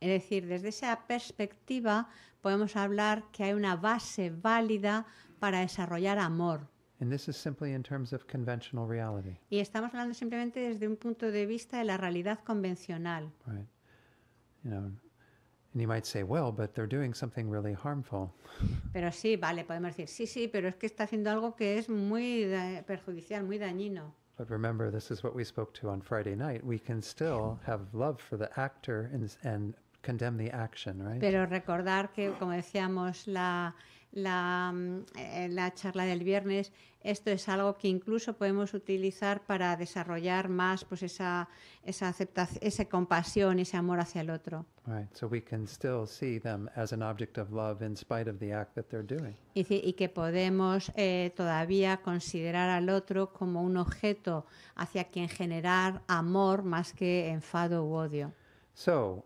Speaker 2: Es decir, desde esa perspectiva podemos hablar que hay una base válida para desarrollar amor.
Speaker 3: terms
Speaker 2: Y estamos hablando simplemente desde un punto de vista de la realidad convencional.
Speaker 3: Right. and you might say, well, but they're doing something really harmful.
Speaker 2: Pero sí, vale, podemos decir, sí, sí, pero es que está haciendo algo que es muy perjudicial, muy dañino.
Speaker 3: But remember, this is what we spoke to on Friday night. We can still have love for the actor and, and condemn the action, right? Pero
Speaker 2: recordar que, como decíamos, la la, mm, eh, la charla del viernes, esto es algo que incluso podemos utilizar para desarrollar más pues esa, esa aceptación, esa compasión, ese amor hacia el otro. Y que podemos eh, todavía considerar al otro como un objeto hacia quien generar amor más que enfado u odio.
Speaker 3: So,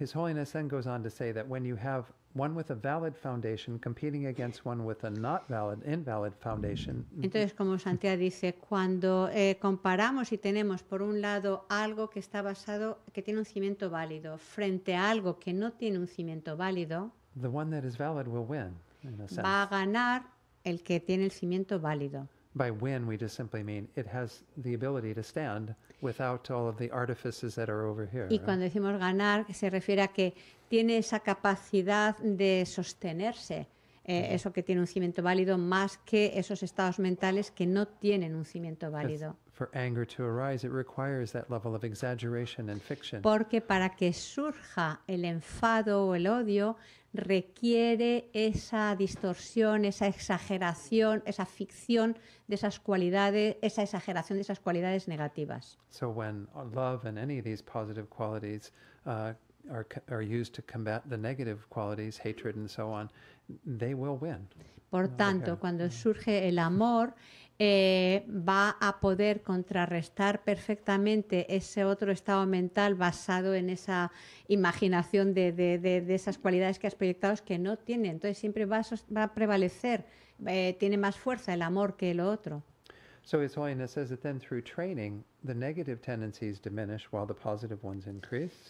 Speaker 3: His Holiness then goes on to say that when you have one with a valid foundation competing against one with a not valid, invalid foundation.
Speaker 2: Entonces, como Santiago dice, cuando eh, comparamos y tenemos por un lado algo que está basado, que tiene un cimiento válido, frente a algo que no tiene un cimiento válido,
Speaker 3: the one that is valid will win, in a sense. va a
Speaker 2: ganar el que tiene el cimiento válido.
Speaker 3: By win, we just simply mean it has the ability to stand without all of the artifices that are over here. Y cuando
Speaker 2: decimos ganar, se refiere a que tiene esa capacidad de sostenerse, eh, eso que tiene un cimiento válido, más que esos estados mentales que no tienen un cimiento válido. Porque para que surja el enfado o el odio requiere esa distorsión, esa exageración, esa ficción de esas cualidades, esa exageración de esas cualidades negativas.
Speaker 3: Por tanto,
Speaker 2: cuando surge el amor, eh, va a poder contrarrestar perfectamente ese otro estado mental basado en esa imaginación de, de, de, esas cualidades que has proyectado que no tiene. Entonces siempre va a, prevalecer, eh, tiene más fuerza el amor que lo otro.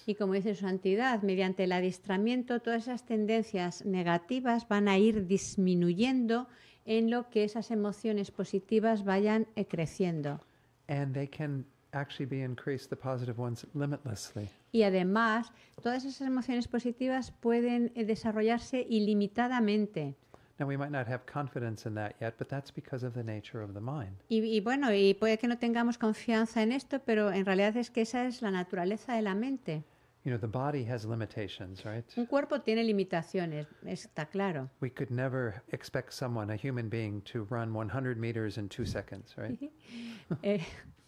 Speaker 2: Y como dice su santidad, mediante el adiestramiento todas esas tendencias negativas van a ir disminuyendo en lo que esas emociones positivas vayan creciendo. Y además, todas esas emociones positivas pueden eh, desarrollarse ilimitadamente
Speaker 3: we might not have confidence that yet, but that's because of of the the nature mind
Speaker 2: Y, y bueno, y puede que no tengamos confianza en esto, pero en realidad es que esa es la naturaleza de la mente.
Speaker 3: You know, the body has limitations, right?
Speaker 2: Un cuerpo tiene limitaciones, está claro.
Speaker 3: We could never expect someone, a human being, to run 100 meters in two seconds, right?
Speaker 2: Eh,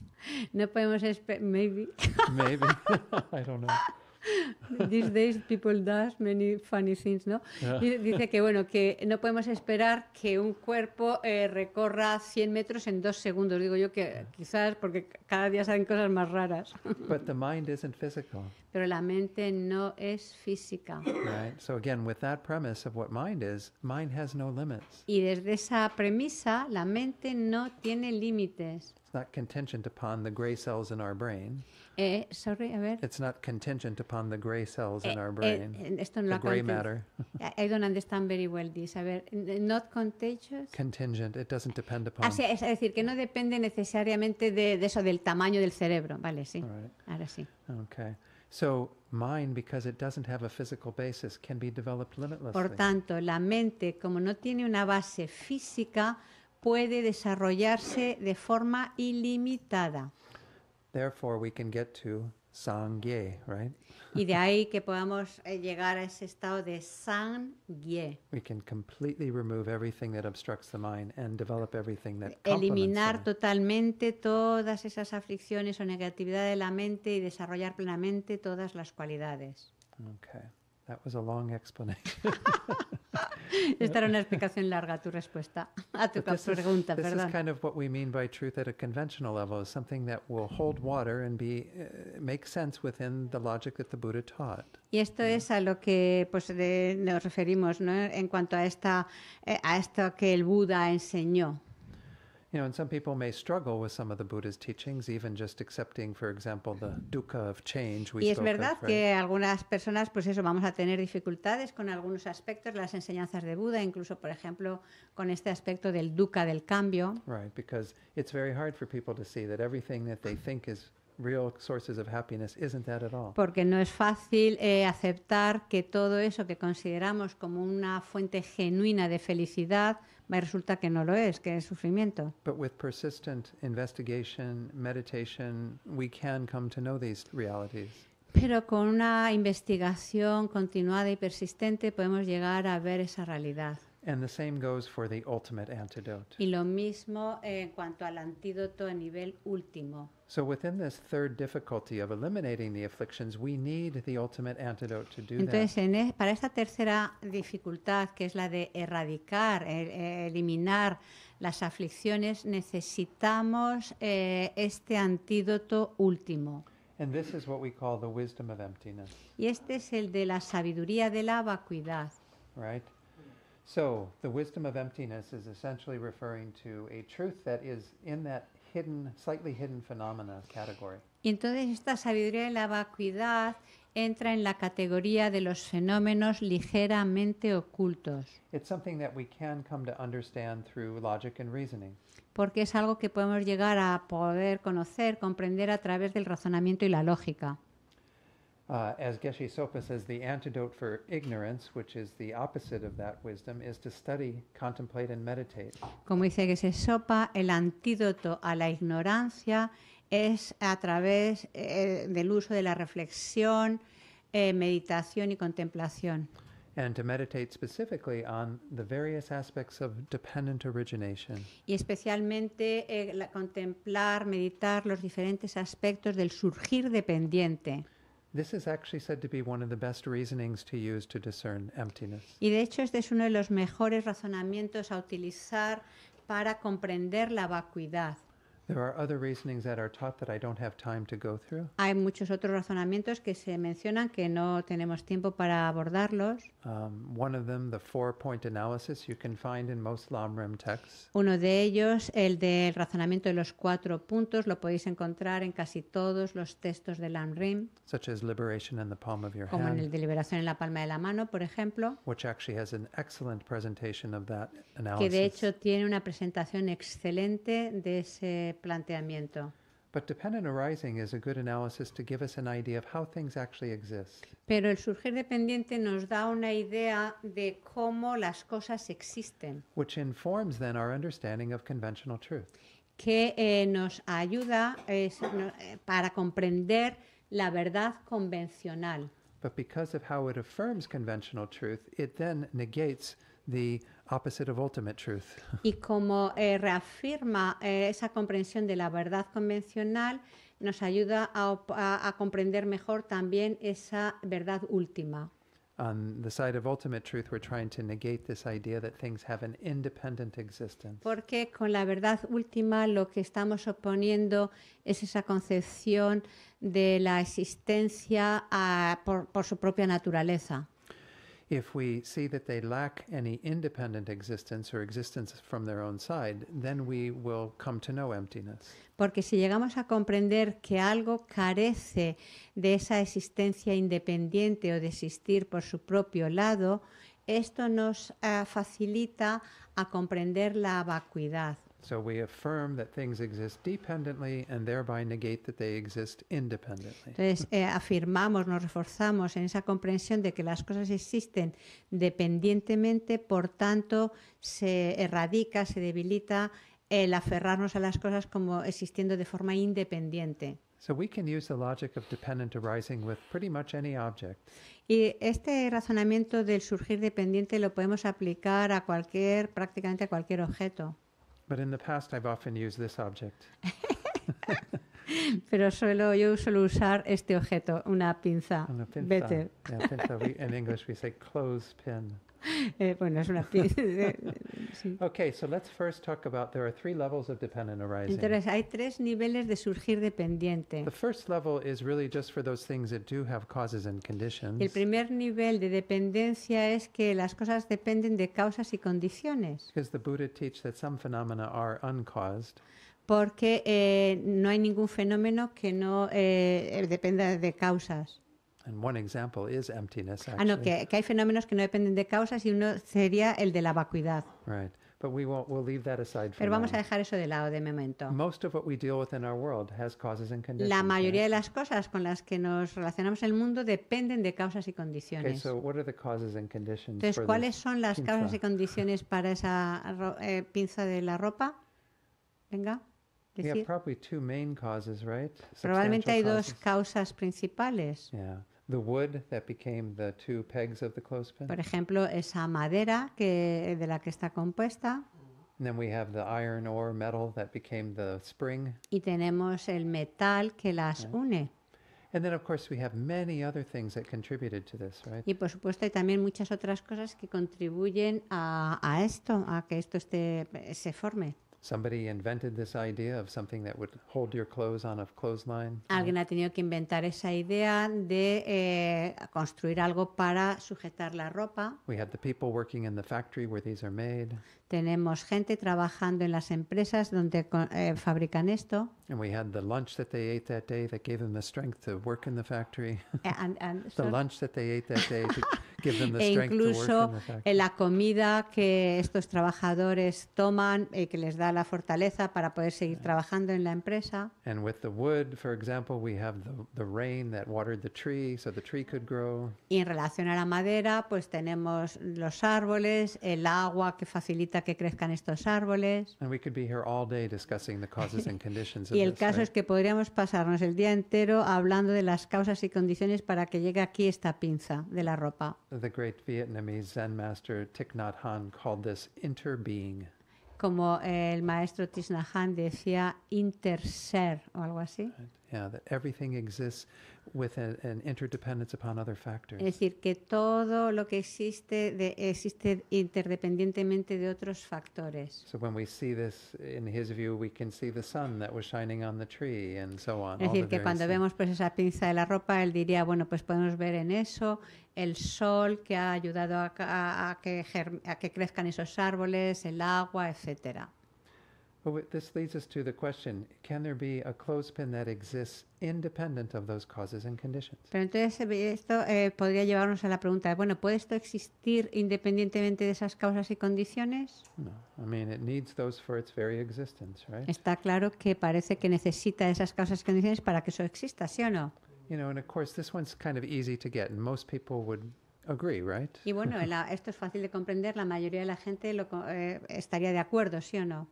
Speaker 2: no podemos esperar, maybe.
Speaker 3: maybe, I don't know.
Speaker 2: These days people does many funny things, ¿no? Ah. Dice que bueno, que no podemos esperar que un cuerpo eh, recorra 100 metros en dos segundos. Digo yo que quizás porque cada día salen cosas más raras. Pero la mente no es física. Y desde esa premisa, la mente no tiene límites.
Speaker 3: No not contingent upon the gray cells in our brain.
Speaker 2: Eh, sorry, a ver.
Speaker 3: It's not contingent upon the gray cells in eh, our eh, brain. Eh, esto no the gray matter.
Speaker 2: I don't understand very well this. A ver, not contagious.
Speaker 3: Contingent, it doesn't depend upon. Así, ah,
Speaker 2: es decir, que no depende necesariamente de, de eso, del tamaño del cerebro. Vale, sí. Right. Ahora sí.
Speaker 3: Okay. So, mind, because it doesn't have a physical basis, can be developed limitlessly. Por
Speaker 2: tanto, la mente, como no tiene una base física, puede desarrollarse de forma ilimitada.
Speaker 3: Therefore we can get to sangye, right?
Speaker 2: y de ahí que podamos eh, llegar a ese estado de sangye.
Speaker 3: We can completely remove everything that obstructs the mind and develop everything that Eliminar
Speaker 2: totalmente todas esas aflicciones o negatividad de la mente y desarrollar plenamente todas las cualidades.
Speaker 3: Okay. That was a long explanation.
Speaker 2: Esta era una explicación larga tu respuesta a tu this pregunta, is, this perdón. is
Speaker 3: kind of what we mean by truth at a conventional level, is something that will hold water and be uh, make sense within the logic that the Buddha taught.
Speaker 2: Y esto yeah. es a lo que pues de, nos referimos, ¿no? En cuanto a esta eh, a esto que el Buda enseñó.
Speaker 3: You know, and some people may struggle with some of the Buddha's teachings, even just accepting, for example, the dukkha of change. We y es verdad of, right? que
Speaker 2: algunas personas, pues eso, vamos a tener dificultades con algunos aspectos, las enseñanzas de Buda, incluso, por ejemplo, con este aspecto del dukkha del cambio.
Speaker 3: Right, because it's very hard for people to see that everything that they think is real sources of happiness isn't that at all. Porque no
Speaker 2: es fácil eh, aceptar que todo eso que consideramos como una fuente genuina de felicidad me resulta que no lo es, que es sufrimiento. Pero con una investigación continuada y persistente podemos llegar a ver esa realidad. Y lo mismo en cuanto al antídoto a nivel último.
Speaker 3: So, within this third difficulty of eliminating the afflictions, we need the ultimate antidote to do Entonces, that.
Speaker 2: Entonces, para esta tercera dificultad, que es la de erradicar, eh, eliminar las aflicciones, necesitamos eh, este antídoto último.
Speaker 3: And this is what we call the wisdom of emptiness.
Speaker 2: Y este es el de la sabiduría de la vacuidad.
Speaker 3: Right. So, the wisdom of emptiness is essentially referring to a truth that is in
Speaker 2: that Y entonces esta sabiduría de la vacuidad entra en la categoría de los fenómenos ligeramente ocultos. Porque es algo que podemos llegar a poder conocer, comprender a través del razonamiento y la lógica.
Speaker 3: Como dice
Speaker 2: Geshe Sopa, el antídoto a la ignorancia es a través eh, del uso de la reflexión, eh, meditación y contemplación. Y especialmente eh, contemplar, meditar los diferentes aspectos del surgir dependiente. This is
Speaker 3: actually said to be one of the best reasonings to use to discern emptiness.
Speaker 2: Y de hecho este es uno de los mejores razonamientos a utilizar para comprender la vacuidad. Hay muchos otros razonamientos que se mencionan que no tenemos tiempo para abordarlos. Uno de ellos, el del razonamiento de los cuatro puntos, lo podéis encontrar en casi todos los textos de Lamrim.
Speaker 3: Such Como en el de
Speaker 2: liberación en la palma de la mano, por ejemplo. Que de hecho tiene una presentación excelente de ese planteamiento.
Speaker 3: But dependent arising is a good analysis to give us an idea of how things actually exist.
Speaker 2: Pero el surgir dependiente nos da una idea de cómo las cosas existen,
Speaker 3: Which informs then our understanding of conventional truth.
Speaker 2: que eh, nos ayuda eh, para comprender la verdad convencional.
Speaker 3: But because of how it affirms conventional truth, it then negates the
Speaker 2: Y como eh, reafirma eh, esa comprensión de la verdad convencional, nos ayuda a, comprender mejor también esa verdad última.
Speaker 3: the side of ultimate truth, we're trying to negate this idea that things have an independent existence.
Speaker 2: Porque con la verdad última lo que estamos oponiendo es esa concepción de la existencia ah, por su propia naturaleza.
Speaker 3: If we see that they lack any independent existence or existence from their own side, then we will come to know emptiness.
Speaker 2: Porque si llegamos a comprender que algo carece de esa existencia independiente o de existir por su propio lado, esto nos uh, facilita a comprender la vacuidad. Entonces afirmamos, nos reforzamos en esa comprensión de que las cosas existen dependientemente, por tanto se erradica, se debilita el aferrarnos a las cosas como existiendo de forma independiente.
Speaker 3: So we can use the logic of dependent arising with pretty much any object.
Speaker 2: Y este razonamiento del surgir dependiente lo podemos aplicar a cualquier, prácticamente a cualquier objeto.
Speaker 3: But in the past I've often used this object.
Speaker 2: Pero suelo, yo suelo usar este objeto, una pinza. Una pinza. Better.
Speaker 3: Yeah, pinza. We, in English we say clothespin.
Speaker 2: eh, bueno, es una eh,
Speaker 3: sí. Okay, so let's first talk about there are three levels of dependent arising. Entonces,
Speaker 2: hay tres niveles de surgir dependiente. The
Speaker 3: first level is really just for those things that do have causes and conditions. El
Speaker 2: primer nivel de dependencia es que las cosas dependen de causas y condiciones. Because the Buddha teaches that some phenomena are uncaused porque eh, no hay ningún fenómeno que no eh, dependa de causas. Ah, no, que, hay fenómenos que no dependen de causas y uno sería el de la vacuidad.
Speaker 3: Right. But we leave that aside for Pero vamos a
Speaker 2: dejar eso de lado de momento.
Speaker 3: Most of what we deal with in our world has causes and conditions. La mayoría
Speaker 2: de las cosas con las que nos relacionamos en el mundo dependen de causas y condiciones. so
Speaker 3: what are the causes and conditions Entonces, ¿cuáles son las causas y
Speaker 2: condiciones para esa eh, pinza de la ropa? Venga. Decir. probably
Speaker 3: two main causes, right? Probablemente hay dos
Speaker 2: causas principales.
Speaker 3: Yeah. The wood that became the two pegs of the clothespin. Por
Speaker 2: ejemplo, esa madera que, de la que está compuesta.
Speaker 3: And then we have the iron ore metal that became the spring.
Speaker 2: Y tenemos el metal que las une. And then of course we have many other things
Speaker 3: that contributed to this, right?
Speaker 2: Y por supuesto hay también muchas otras cosas que contribuyen a, a esto, a que esto esté, se forme.
Speaker 3: Somebody invented this idea of something that would hold your clothes on a clothesline. Alguien ha
Speaker 2: tenido que inventar esa idea de eh, construir algo para sujetar la ropa.
Speaker 3: We had the people working in the factory where these are made.
Speaker 2: Tenemos gente trabajando en las empresas donde eh, fabrican esto.
Speaker 3: And we had the lunch that they ate that day that gave them the strength to work in the factory.
Speaker 2: Eh, and, and the
Speaker 3: lunch that they ate that day to give them the e strength to work in the eh, factory. incluso
Speaker 2: la comida que estos trabajadores toman y eh, que les da la fortaleza para poder seguir trabajando en la empresa.
Speaker 3: the wood,
Speaker 2: Y en relación a la madera, pues tenemos los árboles, el agua que facilita que crezcan estos árboles.
Speaker 3: Y el caso es que
Speaker 2: podríamos pasarnos el día entero hablando de las causas y condiciones para que llegue aquí esta pinza de la ropa.
Speaker 3: The great Vietnamese Zen master Thich Nhat Hanh called this interbeing
Speaker 2: como el maestro Tishnahan decía, interser o algo así. Es decir, que todo lo que existe existe interdependientemente de otros factores.
Speaker 3: we see this in his view, we can see the sun that was shining on the tree and so on. Es decir, que cuando vemos
Speaker 2: pues esa pinza de la ropa, él diría, bueno, pues podemos ver en eso el sol que ha ayudado a, que, a que, crezcan esos árboles, el agua, etc. Pero entonces eh, esto eh, podría llevarnos a la pregunta, bueno, ¿puede esto existir independientemente de esas causas y condiciones? Está claro que parece que necesita esas causas y condiciones para que eso exista, ¿sí o no? You
Speaker 3: know, and of course, this one's kind of easy to get, and most people would agree, right?
Speaker 2: Y bueno, la, esto es fácil de comprender. La mayoría de la gente lo, eh, estaría de acuerdo, ¿sí o no?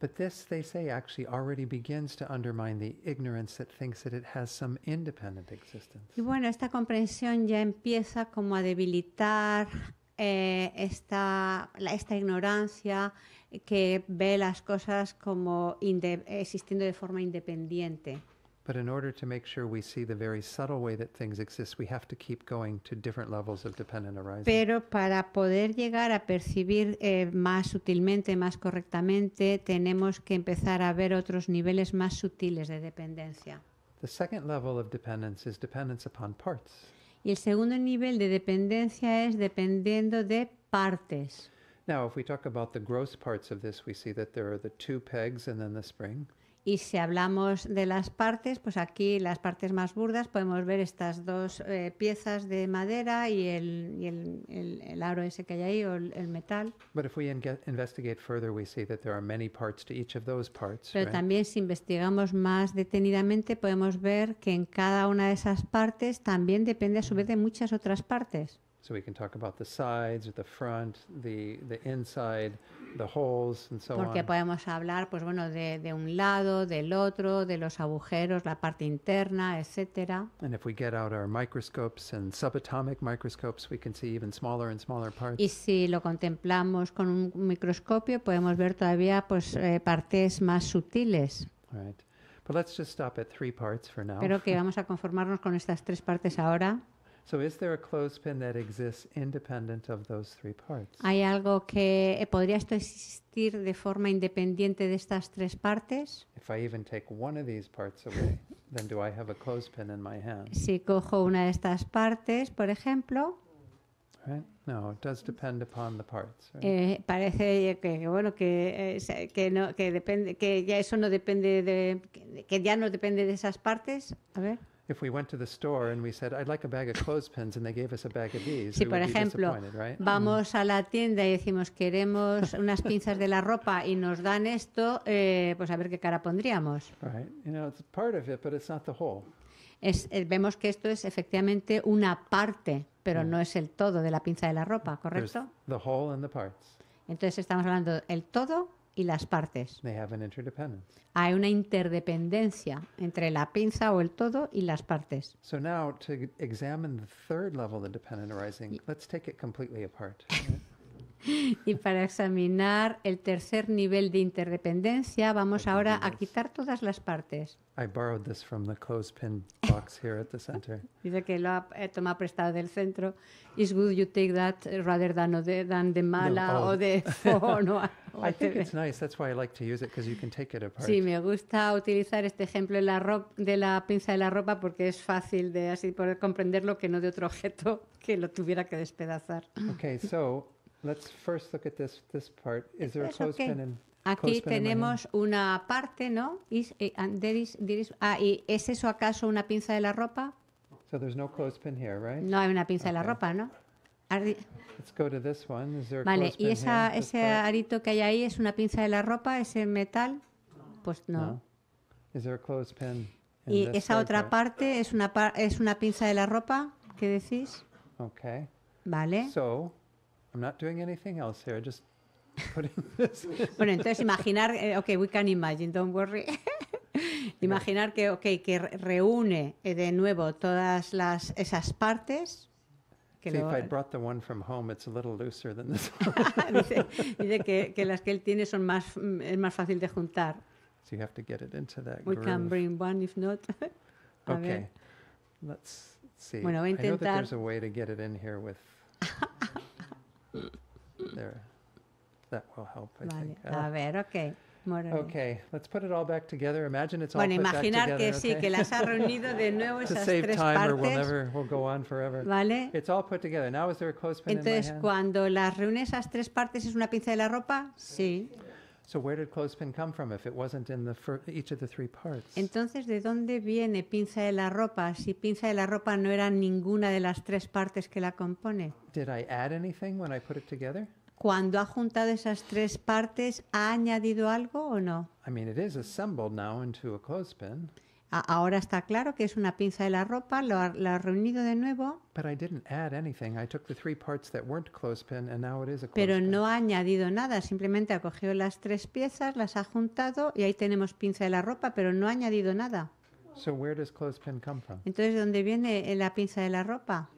Speaker 3: But this, they say, actually already begins to undermine the ignorance that thinks that it has some independent existence.
Speaker 2: Y bueno, esta comprensión ya empieza como a debilitar eh, esta, la, esta ignorancia que ve las cosas como existiendo de forma independiente.
Speaker 3: But in order to make sure we see the very subtle way that things exist, we have to keep going to different levels of dependent arising. Pero
Speaker 2: para poder llegar a percibir eh, más sutilmente, más correctamente, tenemos que empezar a ver otros niveles más sutiles de dependencia.
Speaker 3: The second level of dependence is dependence upon
Speaker 2: parts. Y el segundo nivel de dependencia es dependiendo de partes.
Speaker 3: Now, if we talk about the gross parts of this, we see that there are the two pegs and then the spring.
Speaker 2: Y si hablamos de las partes, pues aquí las partes más burdas podemos ver estas dos eh, piezas de madera y, el, y el, el, aro ese que hay ahí o el, metal. Pero también si investigamos más detenidamente podemos ver que en cada una de esas partes también depende a su vez de muchas otras partes.
Speaker 3: So we can talk about the sides, the front, the, the inside, the holes, and so Porque on.
Speaker 2: podemos hablar, pues bueno, de, de un lado, del otro, de los agujeros, la parte interna, etcétera.
Speaker 3: And if we get out our microscopes and subatomic microscopes, we can see even smaller and smaller parts. Y
Speaker 2: si lo contemplamos con un microscopio, podemos ver todavía, pues, eh, partes más sutiles.
Speaker 3: right. But let's just stop at three parts for now. Pero que vamos
Speaker 2: a conformarnos con estas tres partes ahora.
Speaker 3: So is there a clothespin that exists independent of those three parts?
Speaker 2: ¿Hay algo que eh, podría existir de forma independiente de estas tres partes?
Speaker 3: If I even take one of these parts away, then do I have a clothespin in my hand? Si
Speaker 2: cojo una de estas partes, por ejemplo,
Speaker 3: Right? No, it does depend upon the parts. Right? Eh,
Speaker 2: parece que bueno que, eh, que no que depende que ya eso no depende de que ya no depende de esas partes. A ver
Speaker 3: si, por ejemplo, vamos
Speaker 2: mm. a la tienda y decimos, queremos unas pinzas de la ropa y nos dan esto, eh, pues a ver qué cara pondríamos. vemos que esto es efectivamente una parte, pero mm. no es el todo de la pinza de la ropa, ¿correcto? Entonces estamos hablando el todo y las partes. They have an interdependence. Hay una interdependencia entre la pinza o el todo y las partes. So now to
Speaker 3: examine the third level of dependent arising, let's take it completely apart.
Speaker 2: Y para examinar el tercer nivel de interdependencia, vamos ahora a quitar todas las partes.
Speaker 3: I borrowed this from the clothespin box here at the center.
Speaker 2: Dice que lo ha tomado prestado del centro. Is good you take that rather than, de, than de mala o de phone. I think it's
Speaker 3: nice. That's why I like to use it because you can take it apart. Sí, me
Speaker 2: gusta utilizar este ejemplo de la, ropa, de la pinza de la ropa porque es fácil de así poder comprenderlo que no de otro objeto que lo tuviera que despedazar.
Speaker 3: Okay, so Let's first look at this, this part. Is there a clothespin okay. in, Aquí tenemos
Speaker 2: una parte, ¿no? Is, eh, and there is, there is, ah, ¿y ¿es eso acaso una pinza de la ropa?
Speaker 3: So there's no clothespin here, right? No hay una pinza okay. de la ropa,
Speaker 2: ¿no? Let's
Speaker 3: go to this one. Is there a vale, ¿y esa, here, ese
Speaker 2: arito que hay ahí es una pinza de la ropa, ese metal?
Speaker 3: Pues no. no. Is there a clothespin in ¿Y esa otra
Speaker 2: part? parte es una, es una pinza de la ropa? ¿Qué decís?
Speaker 3: Okay. Vale. So, I'm not doing anything else here, just
Speaker 2: putting this. bueno, entonces imaginar, eh, ok, we can imagine, don't worry. imaginar que, ok, que reúne eh, de nuevo todas las, esas partes. Que I
Speaker 3: brought the one from home, it's a little looser than this one.
Speaker 2: dice, que, que, las que él tiene son más, es más fácil de juntar.
Speaker 3: So you have to get it into that We groove. can
Speaker 2: bring one if not. a okay, ver. let's see. Bueno, voy a intentar. I know that there's
Speaker 3: a way to get it in here with There. That will help, I vale. think. Ah. A ver, ok. Morale. Okay, let's put it all back together. Imagine it's all bueno, put imaginar back together, que sí, okay? que las ha reunido de nuevo esas tres partes. We'll never, we'll go on forever. Vale. It's all put together. Now is there a clothespin Entonces, in
Speaker 2: my hand? Entonces, cuando las reúne esas tres partes, ¿es una pinza de la ropa? Sí. Entonces, ¿de dónde viene pinza de la ropa si pinza de la ropa no era ninguna de las tres partes que la compone? Did I add anything when I put it together? Cuando ha juntado esas tres partes, ¿ha añadido algo o no?
Speaker 3: I mean, it is assembled now into a clothespin.
Speaker 2: Ahora está claro que es una pinza de la ropa, lo ha, reunido de nuevo. Pero no ha añadido nada, simplemente ha cogido las tres piezas, las ha juntado y ahí tenemos pinza de la ropa, pero no ha añadido nada.
Speaker 3: Entonces,
Speaker 2: ¿dónde viene eh, la pinza de la ropa?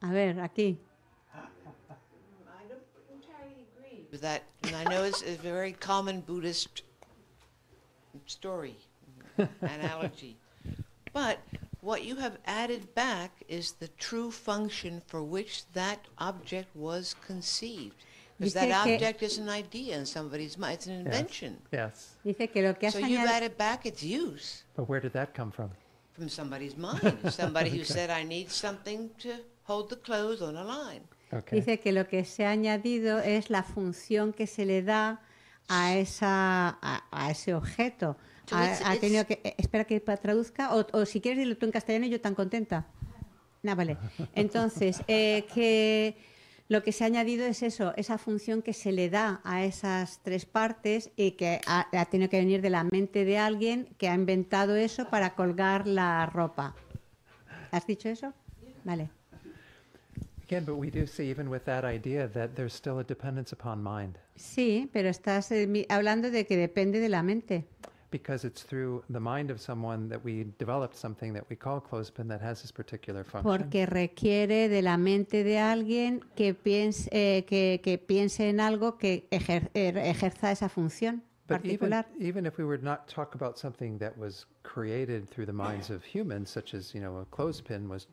Speaker 2: A ver, aquí. that,
Speaker 4: and I know it's a very common Buddhist story analogy. But what you have added back is the true function for which that object was conceived. Because that object is an idea in somebody's mind, it's an invention.
Speaker 3: Yes.
Speaker 2: yes. so you've added
Speaker 4: back its use.
Speaker 2: But where did that come from?
Speaker 4: From somebody's mind. Somebody okay. who said, I need something to hold the clothes on a line.
Speaker 2: Dice que lo que se ha añadido es la función que se le da a, esa, a, ese objeto. que, eh, espera que traduzca, o, si quieres dilo tú en castellano, yo tan contenta. No, ah, vale. Entonces, eh, que lo que se ha añadido es eso, esa función que se le da a esas tres partes y que ha tenido que venir de la mente de alguien que ha inventado eso para colgar la ropa. ¿Has dicho eso? Vale
Speaker 3: but we do see even with that that idea there's still a dependence upon mind
Speaker 2: Sí, pero estás eh, hablando de que depende de la mente.
Speaker 3: because it's through the mind of someone that we developed something that we call clothespin that has this particular function. Porque
Speaker 2: requiere de la mente de alguien que piense, eh, que, que piense en algo que er, ejerza esa función but Even,
Speaker 3: even if we were not talk about something that was created through the minds of humans, such as you know a clothespin was,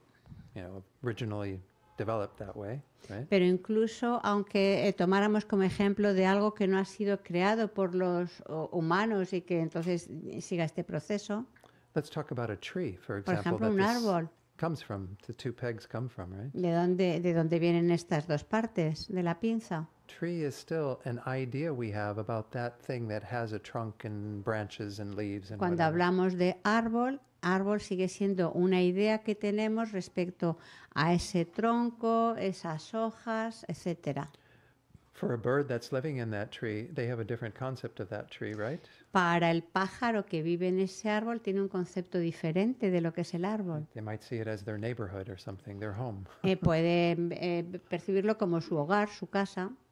Speaker 3: you know, originally developed that way, right?
Speaker 2: Pero incluso aunque eh, tomáramos como ejemplo de algo que no ha sido creado por los humanos y que entonces siga este proceso.
Speaker 3: Let's talk about a tree, for example, por ejemplo, un árbol. Comes from, the two pegs come from, right?
Speaker 2: De dónde de dónde vienen estas dos partes de la pinza.
Speaker 3: Tree is still an idea we have about that thing that has a trunk and branches and leaves and Cuando hablamos
Speaker 2: de árbol árbol sigue siendo una idea que tenemos respecto a ese tronco, esas hojas, etcétera. Para el pájaro que vive en ese árbol tiene un concepto diferente de lo que es el árbol. Puede eh, percibirlo como su hogar, su casa.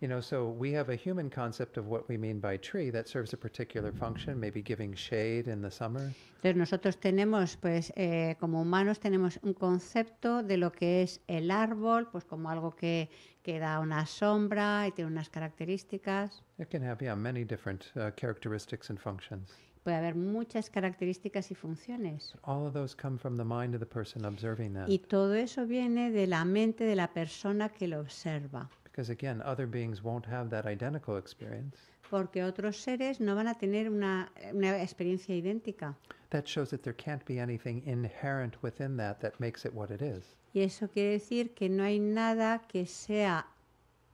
Speaker 3: You know, so we have a human concept of what we mean by tree that serves a particular function, maybe giving shade in the summer.
Speaker 2: Entonces nosotros tenemos, pues, eh, como humanos tenemos un concepto de lo que es el árbol, pues como algo que, que da una sombra y tiene unas características.
Speaker 3: It can have, yeah, many different uh, characteristics and functions.
Speaker 2: Puede haber muchas características y funciones.
Speaker 3: All of those come from the mind of the person observing Y
Speaker 2: todo eso viene de la mente de la persona que lo observa.
Speaker 3: Again, other beings won't have that identical experience.
Speaker 2: Porque otros seres no van a tener una, una experiencia idéntica.
Speaker 3: That shows that there can't be anything inherent within that that makes it what it is.
Speaker 2: Y eso quiere decir que no hay nada que sea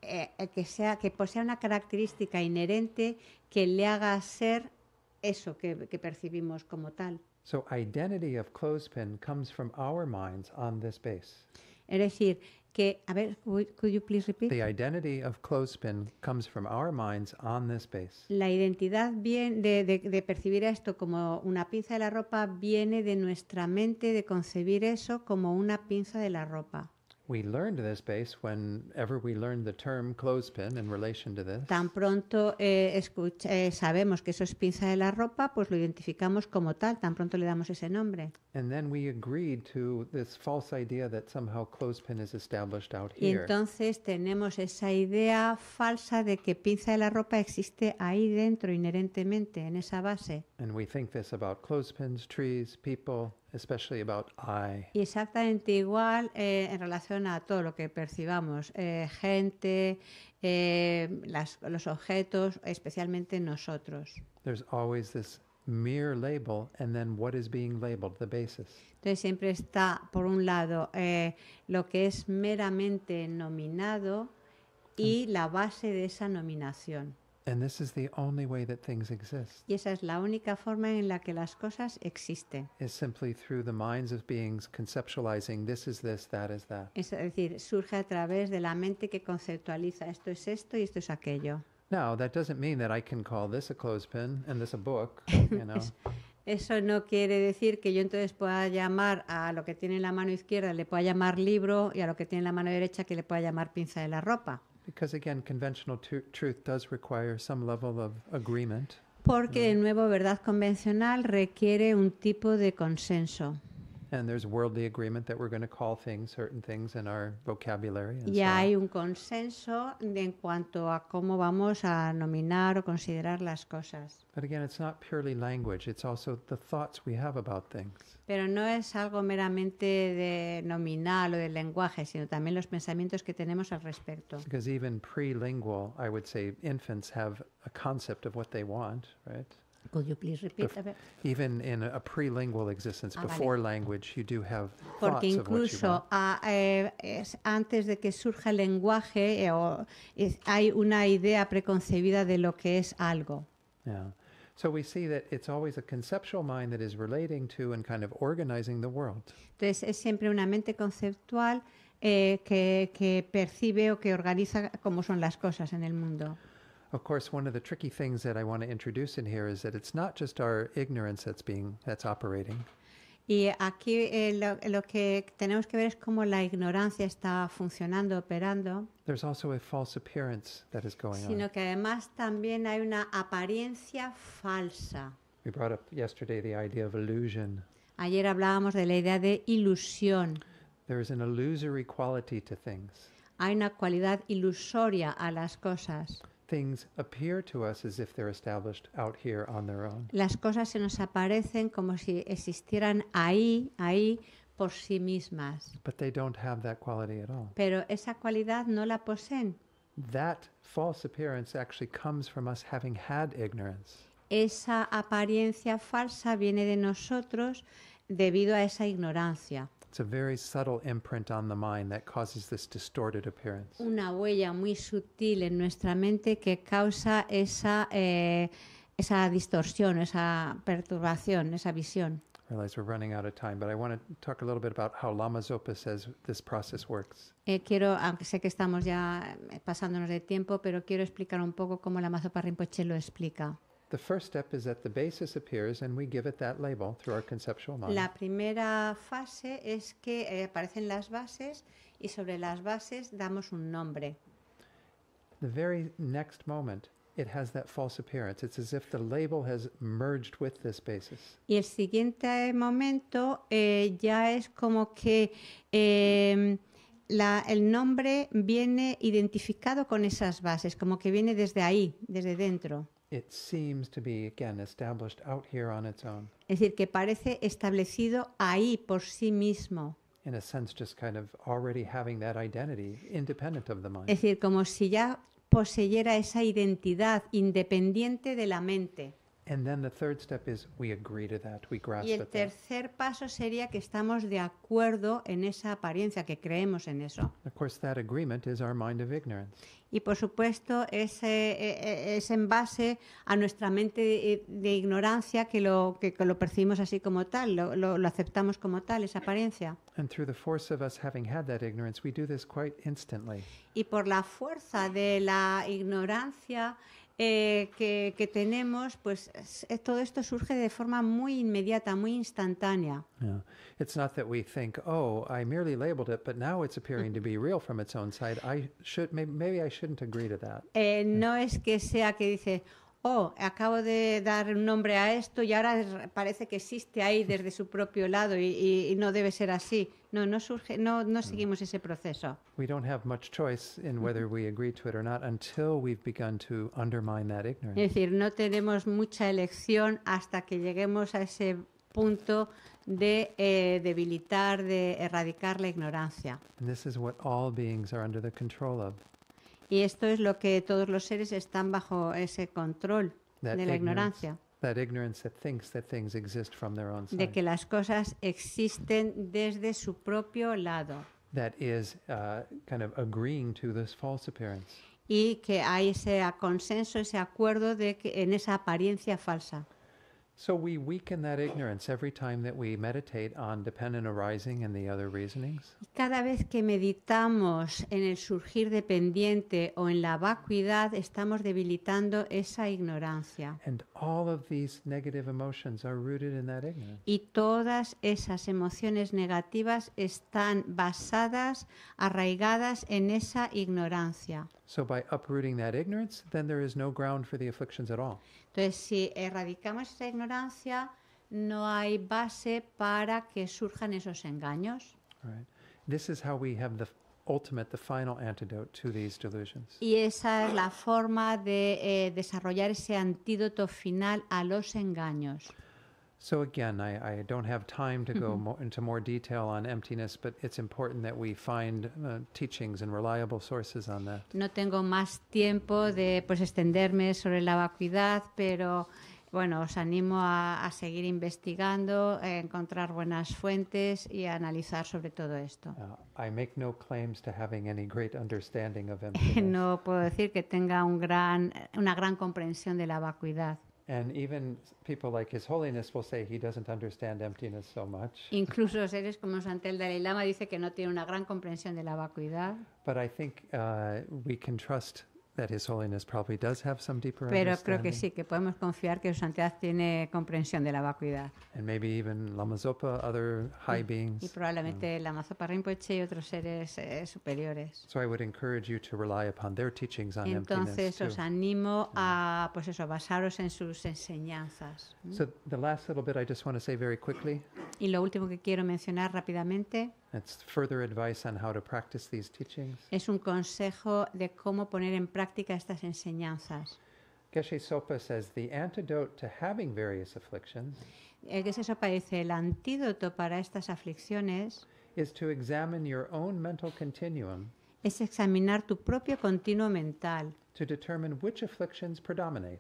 Speaker 2: eh, que sea que posea una característica inherente que le haga ser eso que, que percibimos como tal.
Speaker 3: So identity of clothespin comes from our minds on this base.
Speaker 2: Es decir, que, a ver, La identidad bien de, percibir esto como una pinza de la ropa viene de nuestra mente de concebir eso como una pinza de la ropa.
Speaker 3: We learned this base whenever we learned the term clothespin in relation to this.
Speaker 2: Tan pronto eh, escucha, eh, sabemos que eso es pinza de la ropa, pues lo identificamos como tal, tan pronto le damos ese nombre.
Speaker 3: And then we agreed to this false idea that somehow clothespin is established out here. Y
Speaker 2: entonces tenemos esa idea falsa de que pinza de la ropa existe ahí dentro inherentemente en esa base.
Speaker 3: And we think this about clothespins, trees, people about I.
Speaker 2: exactamente igual eh, en relación a todo lo que percibamos, eh, gente, eh, los objetos, especialmente nosotros.
Speaker 3: There's always this mere label and then what is being labeled, the basis.
Speaker 2: Entonces siempre está, por un lado, lo que es meramente nominado y hmm. la base de esa nominación. Y esa es la única forma en la que las cosas existen. Es decir, surge a través de la mente que conceptualiza esto es esto y esto es aquello.
Speaker 3: that doesn't that I
Speaker 2: Eso no quiere decir que yo entonces pueda llamar a lo que tiene en la mano izquierda le pueda llamar libro y a lo que tiene en la mano derecha que le pueda llamar pinza de la ropa.
Speaker 3: Because again, conventional truth does require some level of agreement.
Speaker 2: Porque, de nuevo, verdad convencional requiere un tipo de consenso.
Speaker 3: And there's worldly agreement that we're going to call things certain things in our vocabulary. And ya so hay
Speaker 2: un consenso en cuanto a cómo vamos a nominar o considerar las cosas.
Speaker 3: But again, it's not purely language, it's also the thoughts we have about things.
Speaker 2: Pero no es algo meramente de nominal o del lenguaje, sino también los pensamientos que tenemos al respecto.
Speaker 3: Because even pre-lingual, I would say infants have a concept of what they want, right?
Speaker 2: Could you please repeat? Bef
Speaker 3: even in a prelingual existence, ah, before vale. language, you do have Porque incluso
Speaker 2: eh, es, antes de que surja el lenguaje, eh, o, es, hay una idea preconcebida de lo que es algo.
Speaker 3: Yeah. So we see that it's always a conceptual mind that is relating to and kind of organizing the world.
Speaker 2: Entonces es siempre una mente conceptual eh, que, que percibe o que organiza cómo son las cosas en el mundo.
Speaker 3: Of course, one of the tricky things that I want to introduce in here is that it's not just our ignorance that's being that's operating.
Speaker 2: Y aquí eh, lo, lo, que tenemos que ver es cómo la ignorancia está funcionando, operando.
Speaker 3: There's also a false appearance that is going sino
Speaker 2: on. que además también hay una apariencia falsa.
Speaker 3: We brought up yesterday the idea of illusion.
Speaker 2: Ayer hablábamos de la idea de ilusión.
Speaker 3: There is an illusory quality to things.
Speaker 2: Hay una cualidad ilusoria a las cosas.
Speaker 3: things appear to us as if they're established out here on their own.
Speaker 2: Las cosas se nos aparecen como si existieran ahí, ahí por sí mismas.
Speaker 3: But they don't have that quality at all.
Speaker 2: Pero esa cualidad no la poseen.
Speaker 3: That false appearance actually comes from us having had ignorance.
Speaker 2: Esa apariencia falsa viene de nosotros debido a esa ignorancia. Una huella muy sutil en nuestra mente que causa esa eh, esa distorsión, esa perturbación, esa visión. quiero, aunque sé que estamos ya eh, pasándonos de tiempo, pero quiero explicar un poco cómo la Mazopa Rinpoche lo explica. La primera fase es que eh, aparecen las bases y sobre las bases damos un nombre.
Speaker 3: The very next moment it has that false appearance. It's as if the label has merged with this basis.
Speaker 2: Y el siguiente momento eh, ya es como que em, el nombre viene identificado con esas bases, como que viene desde ahí, desde dentro.
Speaker 3: It seems to be, again, established out here on its own.
Speaker 2: Es decir, que parece establecido ahí por sí mismo.
Speaker 3: In a sense, just kind of already having that identity independent of the mind. Es
Speaker 2: decir, como si ya poseyera esa identidad independiente de la mente y el tercer paso sería que estamos de acuerdo en esa apariencia, que creemos en eso. Y por supuesto ese e, e, es en base a nuestra mente de, ignorancia que lo, que, lo percibimos así como tal, lo, lo, lo aceptamos como tal, esa apariencia. Y por la fuerza de la ignorancia eh, que, que, tenemos, pues es, todo esto surge de forma muy inmediata, muy instantánea.
Speaker 3: Yeah. It's not that we think, oh, I merely labeled it, but now it's appearing to be real from its own side. I should, maybe, maybe I shouldn't agree to that.
Speaker 2: Eh, No es que sea que dice, oh, acabo de dar un nombre a esto y ahora parece que existe ahí desde su propio lado y, no debe ser así. No, no surge, no, mm. seguimos ese proceso. Es decir, no tenemos mucha elección hasta que lleguemos a ese punto de eh, debilitar, de erradicar la ignorancia.
Speaker 3: this is what all beings are under the control
Speaker 2: y esto es lo que todos los seres están bajo ese control de la ignorancia. De que las cosas existen desde su propio lado. Y que hay ese consenso, ese acuerdo de que en esa apariencia falsa.
Speaker 3: So we weaken that ignorance every time that we meditate on dependent arising and the other reasonings.
Speaker 2: Cada vez que meditamos en el surgir dependiente o en la vacuidad, estamos debilitando esa ignorancia.
Speaker 3: And all of these negative emotions are rooted in that ignorance.
Speaker 2: Y todas esas emociones negativas están basadas, arraigadas en esa ignorancia.
Speaker 3: So by uprooting that ignorance, then there is no ground for the afflictions at all.
Speaker 2: Entonces, si erradicamos esa ignorancia, no hay base para que surjan esos engaños.
Speaker 3: Right. This is how we have the ultimate, the final antidote to these delusions.
Speaker 2: Y esa es la forma de eh, desarrollar ese antídoto final a los engaños.
Speaker 3: So again, I, I, don't have time to go mm -hmm. more into more detail on emptiness, but it's important that we find uh, teachings and reliable sources on that.
Speaker 2: No tengo más tiempo de pues extenderme sobre la vacuidad, pero bueno, os animo a, a seguir investigando, a encontrar buenas fuentes y a analizar sobre todo esto. Uh,
Speaker 3: I make no claims to having any great understanding of emptiness.
Speaker 2: no puedo decir que tenga un gran, una gran comprensión de la vacuidad.
Speaker 3: And even people like His Holiness will say he doesn't understand emptiness so much.
Speaker 2: Incluso seres como Santel el Dalai Lama dice que no tiene una gran comprensión de la vacuidad.
Speaker 3: But I think uh, we can trust Pero creo que sí,
Speaker 2: que podemos confiar que su santidad tiene comprensión de la vacuidad.
Speaker 3: y, probablemente
Speaker 2: Lama Zopa Rinpoche y otros seres superiores.
Speaker 3: Entonces os
Speaker 2: animo a pues eso, basaros en sus enseñanzas. Y lo último que quiero mencionar rápidamente. Es un consejo de cómo poner en práctica práctica estas enseñanzas.
Speaker 3: Geshe Sopa says the antidote to having various afflictions
Speaker 2: el eh, Geshe Sopa dice el antídoto para estas aflicciones is to examine your own mental continuum es examinar tu propio continuo mental to determine which afflictions predominate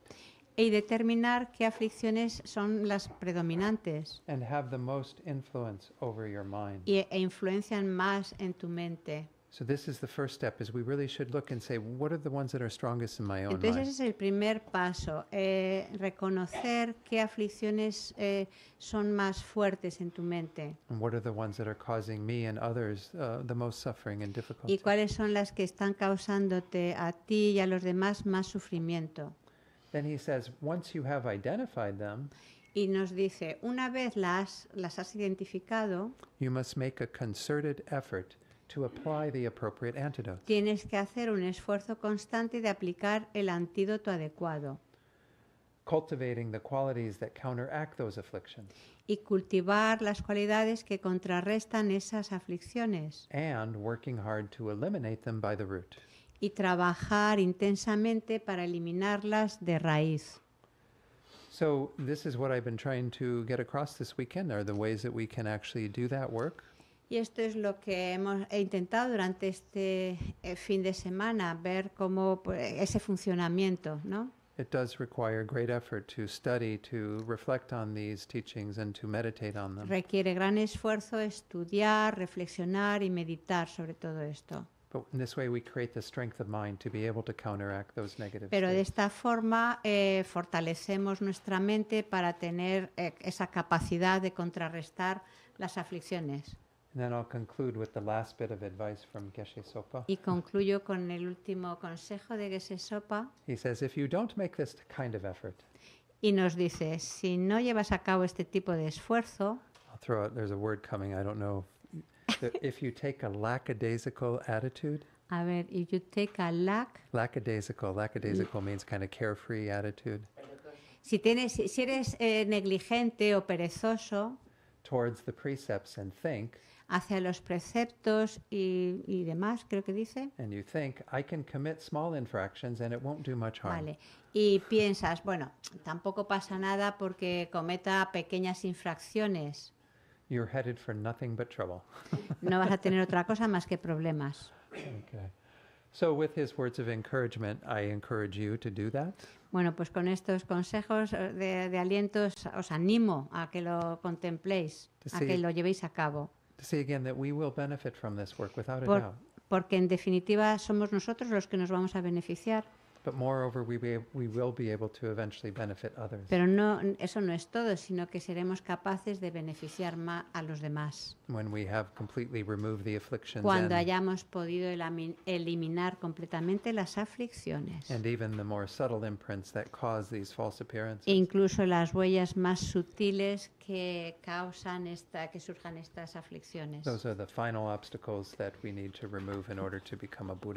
Speaker 2: y determinar qué aflicciones son las
Speaker 3: predominantes and have the most influence over your mind.
Speaker 2: y, e influencian más en tu mente.
Speaker 3: So this is the first step is we really should look and say what are the ones that are strongest in my own Entonces life? ese es
Speaker 2: el primer paso, eh, reconocer qué aflicciones eh, son más fuertes en tu mente.
Speaker 3: And what are the ones that are causing me and others uh, the most suffering and difficulty? Y
Speaker 2: cuáles son las que están causándote a ti y a los demás más sufrimiento.
Speaker 3: Then he says once you have identified them
Speaker 2: y nos dice, una vez las, las has identificado,
Speaker 3: you must make a concerted effort to apply the appropriate antidote.
Speaker 2: Tienes que hacer un esfuerzo constante de aplicar el antídoto adecuado.
Speaker 3: Cultivating the qualities that
Speaker 2: counteract
Speaker 3: those afflictions.
Speaker 2: Y cultivar las cualidades que contrarrestan esas aflicciones. And working hard to eliminate them by the root. Y trabajar intensamente para eliminarlas de raíz. So this is what I've
Speaker 3: been trying to get across this weekend are the ways that we can actually do that work.
Speaker 2: Y esto es lo que hemos intentado durante este eh, fin de semana, ver cómo pues, ese funcionamiento, ¿no?
Speaker 3: Requiere
Speaker 2: gran esfuerzo estudiar, reflexionar y meditar sobre todo esto. Pero de esta forma eh, fortalecemos nuestra mente para tener eh, esa capacidad de contrarrestar las aflicciones.
Speaker 3: And then I'll conclude with the last bit of advice from Geshe Sopa. Y
Speaker 2: concluyo con el último consejo de Geshe Sopa.
Speaker 3: He says, if you don't make this kind of effort,
Speaker 2: y nos dice, si no llevas a cabo este tipo de esfuerzo,
Speaker 3: I'll throw out, there's a word coming, I don't know. if you take a lackadaisical attitude,
Speaker 2: a ver, if you take a lack,
Speaker 3: lackadaisical, lackadaisical means kind of carefree attitude.
Speaker 2: Si, tienes, si eres eh, negligente o perezoso,
Speaker 3: towards the precepts and
Speaker 2: think. Hacia los preceptos y, y demás, creo que dice.
Speaker 3: And you think I can commit small infractions and it won't do much harm. Vale.
Speaker 2: Y piensas, bueno, tampoco pasa nada porque cometa pequeñas infracciones.
Speaker 3: You're headed for nothing but trouble.
Speaker 2: no vas a tener otra cosa más que problemas. Okay. Bueno, pues con estos consejos eh, de, de aliento os animo a que lo contempléis, a que lo llevéis a cabo. Porque en definitiva somos nosotros los que nos vamos a beneficiar. Pero no, eso no es todo, sino que seremos capaces de beneficiar más a los demás.
Speaker 3: Cuando hayamos
Speaker 2: podido eliminar completamente las aflicciones. E incluso las huellas más sutiles que causan esta, que surjan estas aflicciones.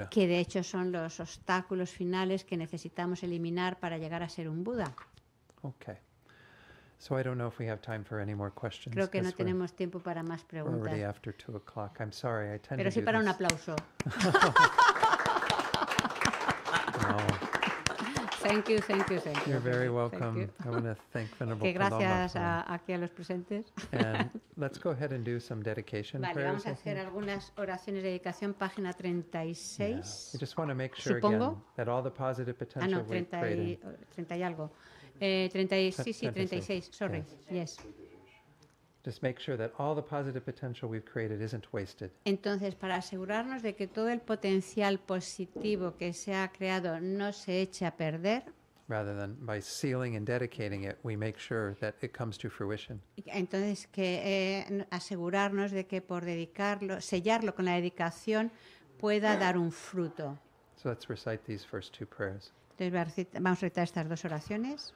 Speaker 2: Que de hecho son los obstáculos finales que necesitamos eliminar para llegar a ser un Buda.
Speaker 3: Creo que no tenemos tiempo para más preguntas. Pero sí para un aplauso.
Speaker 2: Thank you, thank you, thank you. You're very welcome. I thank
Speaker 3: gracias a,
Speaker 2: los presentes.
Speaker 3: vamos a hacer
Speaker 2: algunas oraciones de dedicación, página 36. Supongo.
Speaker 3: ah, no, 30
Speaker 2: y algo. Eh, sí, sí, 36, sorry. yes.
Speaker 3: Just make sure that all the positive potential we've created isn't wasted.
Speaker 2: Entonces, para asegurarnos de que todo el potencial positivo que se ha creado no se eche a perder,
Speaker 3: rather than by sealing and dedicating it, we make sure that it comes to fruition.
Speaker 2: Entonces, que eh, asegurarnos de que por dedicarlo, sellarlo con la dedicación pueda dar un fruto.
Speaker 3: So let's recite these first two prayers.
Speaker 2: Entonces, vamos a recitar estas dos oraciones.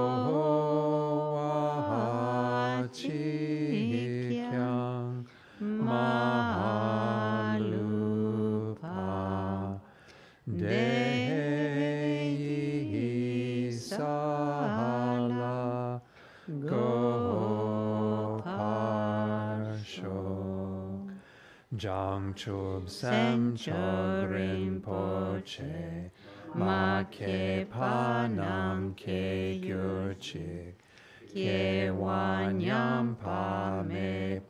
Speaker 5: Sam Chub Sam Chogrin Poche Ma Ke Panam Ke Gyurchik
Speaker 1: Ke
Speaker 5: Wanyam Pa Me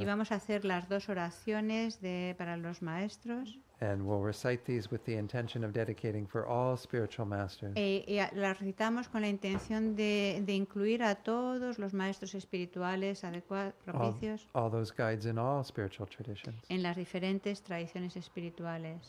Speaker 3: y
Speaker 2: vamos a hacer las dos oraciones de, para los maestros.
Speaker 3: And recite these with the intention of dedicating for all spiritual masters.
Speaker 2: Eh, y, las recitamos con la intención de, de incluir a todos los maestros espirituales adecuados, propicios.
Speaker 3: all, those guides in all spiritual traditions.
Speaker 2: En las diferentes tradiciones espirituales.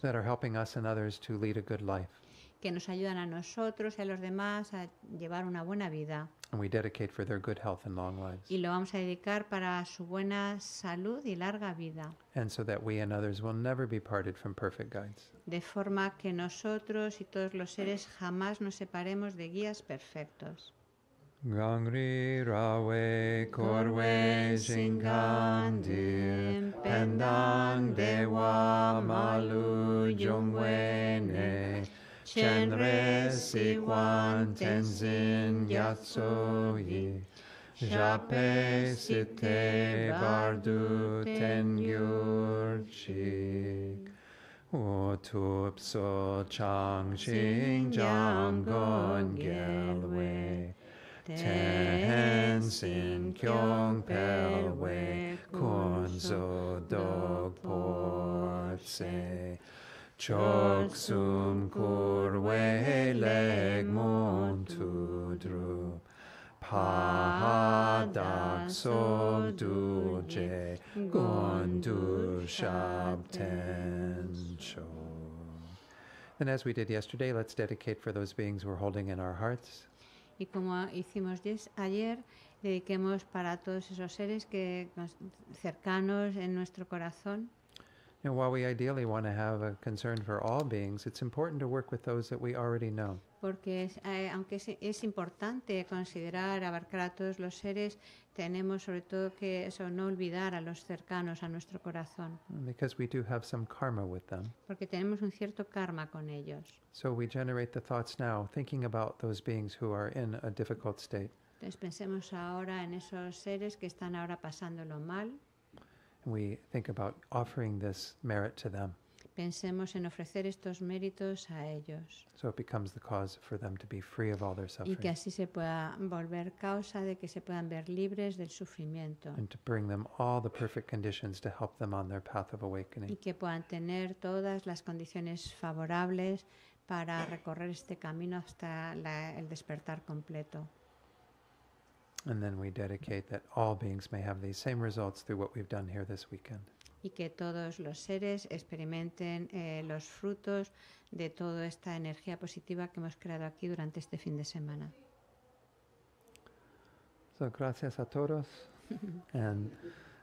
Speaker 2: Que nos ayudan a nosotros y a los demás a llevar una buena vida.
Speaker 3: And we dedicate for their good health and long lives. Y
Speaker 2: lo vamos a dedicar para su buena salud y larga vida.
Speaker 3: And so that we and others will never be parted from perfect guides.
Speaker 2: De forma que nosotros y todos los seres jamás nos separemos de guías perfectos.
Speaker 5: Gangri rawe korwe jingandir pendang dewa malu ne. Chen Si Quan Tenzin Gyatso Yi Jape Si Te Bardu Ten Gyur Chik O Tup So Chang Ching Jang Gon Gel Wei Ten Sin Kyong Pel Kun Dog Port Se Csak szumkor véleg montudru, Pahadak szobdulcse
Speaker 3: gondusabb tencsó. And as we did yesterday, let's dedicate for those beings we're holding in our hearts.
Speaker 2: Y como hicimos ayer, dediquemos para todos esos seres que cercanos en nuestro corazón.
Speaker 3: And while we ideally want to have a concern for all beings, it's important to work with those that we already know.
Speaker 2: Porque eh, aunque es, es, importante considerar abarcar a todos los seres, tenemos sobre todo que eso no olvidar a los cercanos a nuestro corazón.
Speaker 3: Because we do have some karma with them.
Speaker 2: Porque tenemos un cierto karma con ellos.
Speaker 3: So we generate the thoughts now thinking about those beings who are in a difficult state.
Speaker 2: Entonces pensemos ahora en esos seres que están ahora pasándolo mal.
Speaker 3: and we think about offering this merit to them.
Speaker 2: Pensemos en ofrecer estos méritos a ellos.
Speaker 3: So it becomes the cause for them to be free of all their suffering. Y que así
Speaker 2: se pueda volver causa de que se puedan ver libres del sufrimiento. And
Speaker 3: to bring them all the perfect conditions to help them on their path of awakening. Y
Speaker 2: que puedan tener todas las condiciones favorables para recorrer este camino hasta la, el despertar completo.
Speaker 3: And then we dedicate that all beings may have these same results through what we've done here this weekend.
Speaker 2: Y que todos los seres experimenten eh, los frutos de toda esta energía positiva que hemos creado aquí durante este fin de semana.
Speaker 3: So gracias a todos. and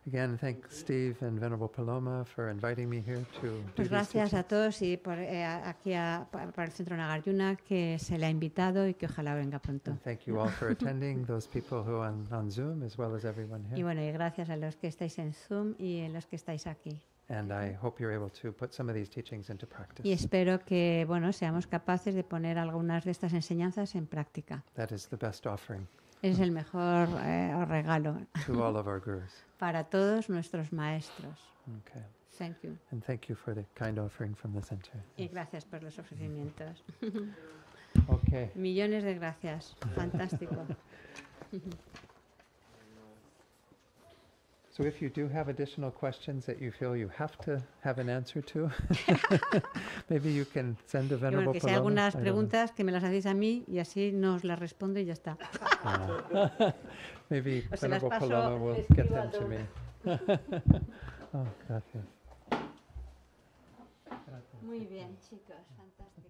Speaker 3: Again, thank Steve and Venerable Paloma for inviting me here to pues gracias a
Speaker 2: todos y por, eh, aquí a, el Centro Nagarjuna que se le ha invitado y que ojalá venga pronto. And thank you all for attending,
Speaker 3: those people who are on, on Zoom as well as everyone here. Y bueno,
Speaker 2: y gracias a los que estáis en Zoom y a los que estáis aquí.
Speaker 3: And I hope you're able to put some of these teachings into practice. Y
Speaker 2: espero que bueno, seamos capaces de poner algunas de estas enseñanzas en práctica.
Speaker 3: That is the best offering.
Speaker 2: Es el mejor eh, regalo para todos nuestros maestros.
Speaker 3: And thank you for the kind offering from the center.
Speaker 2: Y gracias por los ofrecimientos. Millones de gracias. Fantástico.
Speaker 3: So if you do have additional questions that you feel you have to have an answer to, maybe you can send a venerable bueno, que si hay algunas preguntas
Speaker 2: que me las hacéis a mí y así nos las respondo y ya está. Ah. maybe o venerable paso, Paloma will get them to me. oh, gracias. gracias. Muy bien, chicos, fantástico.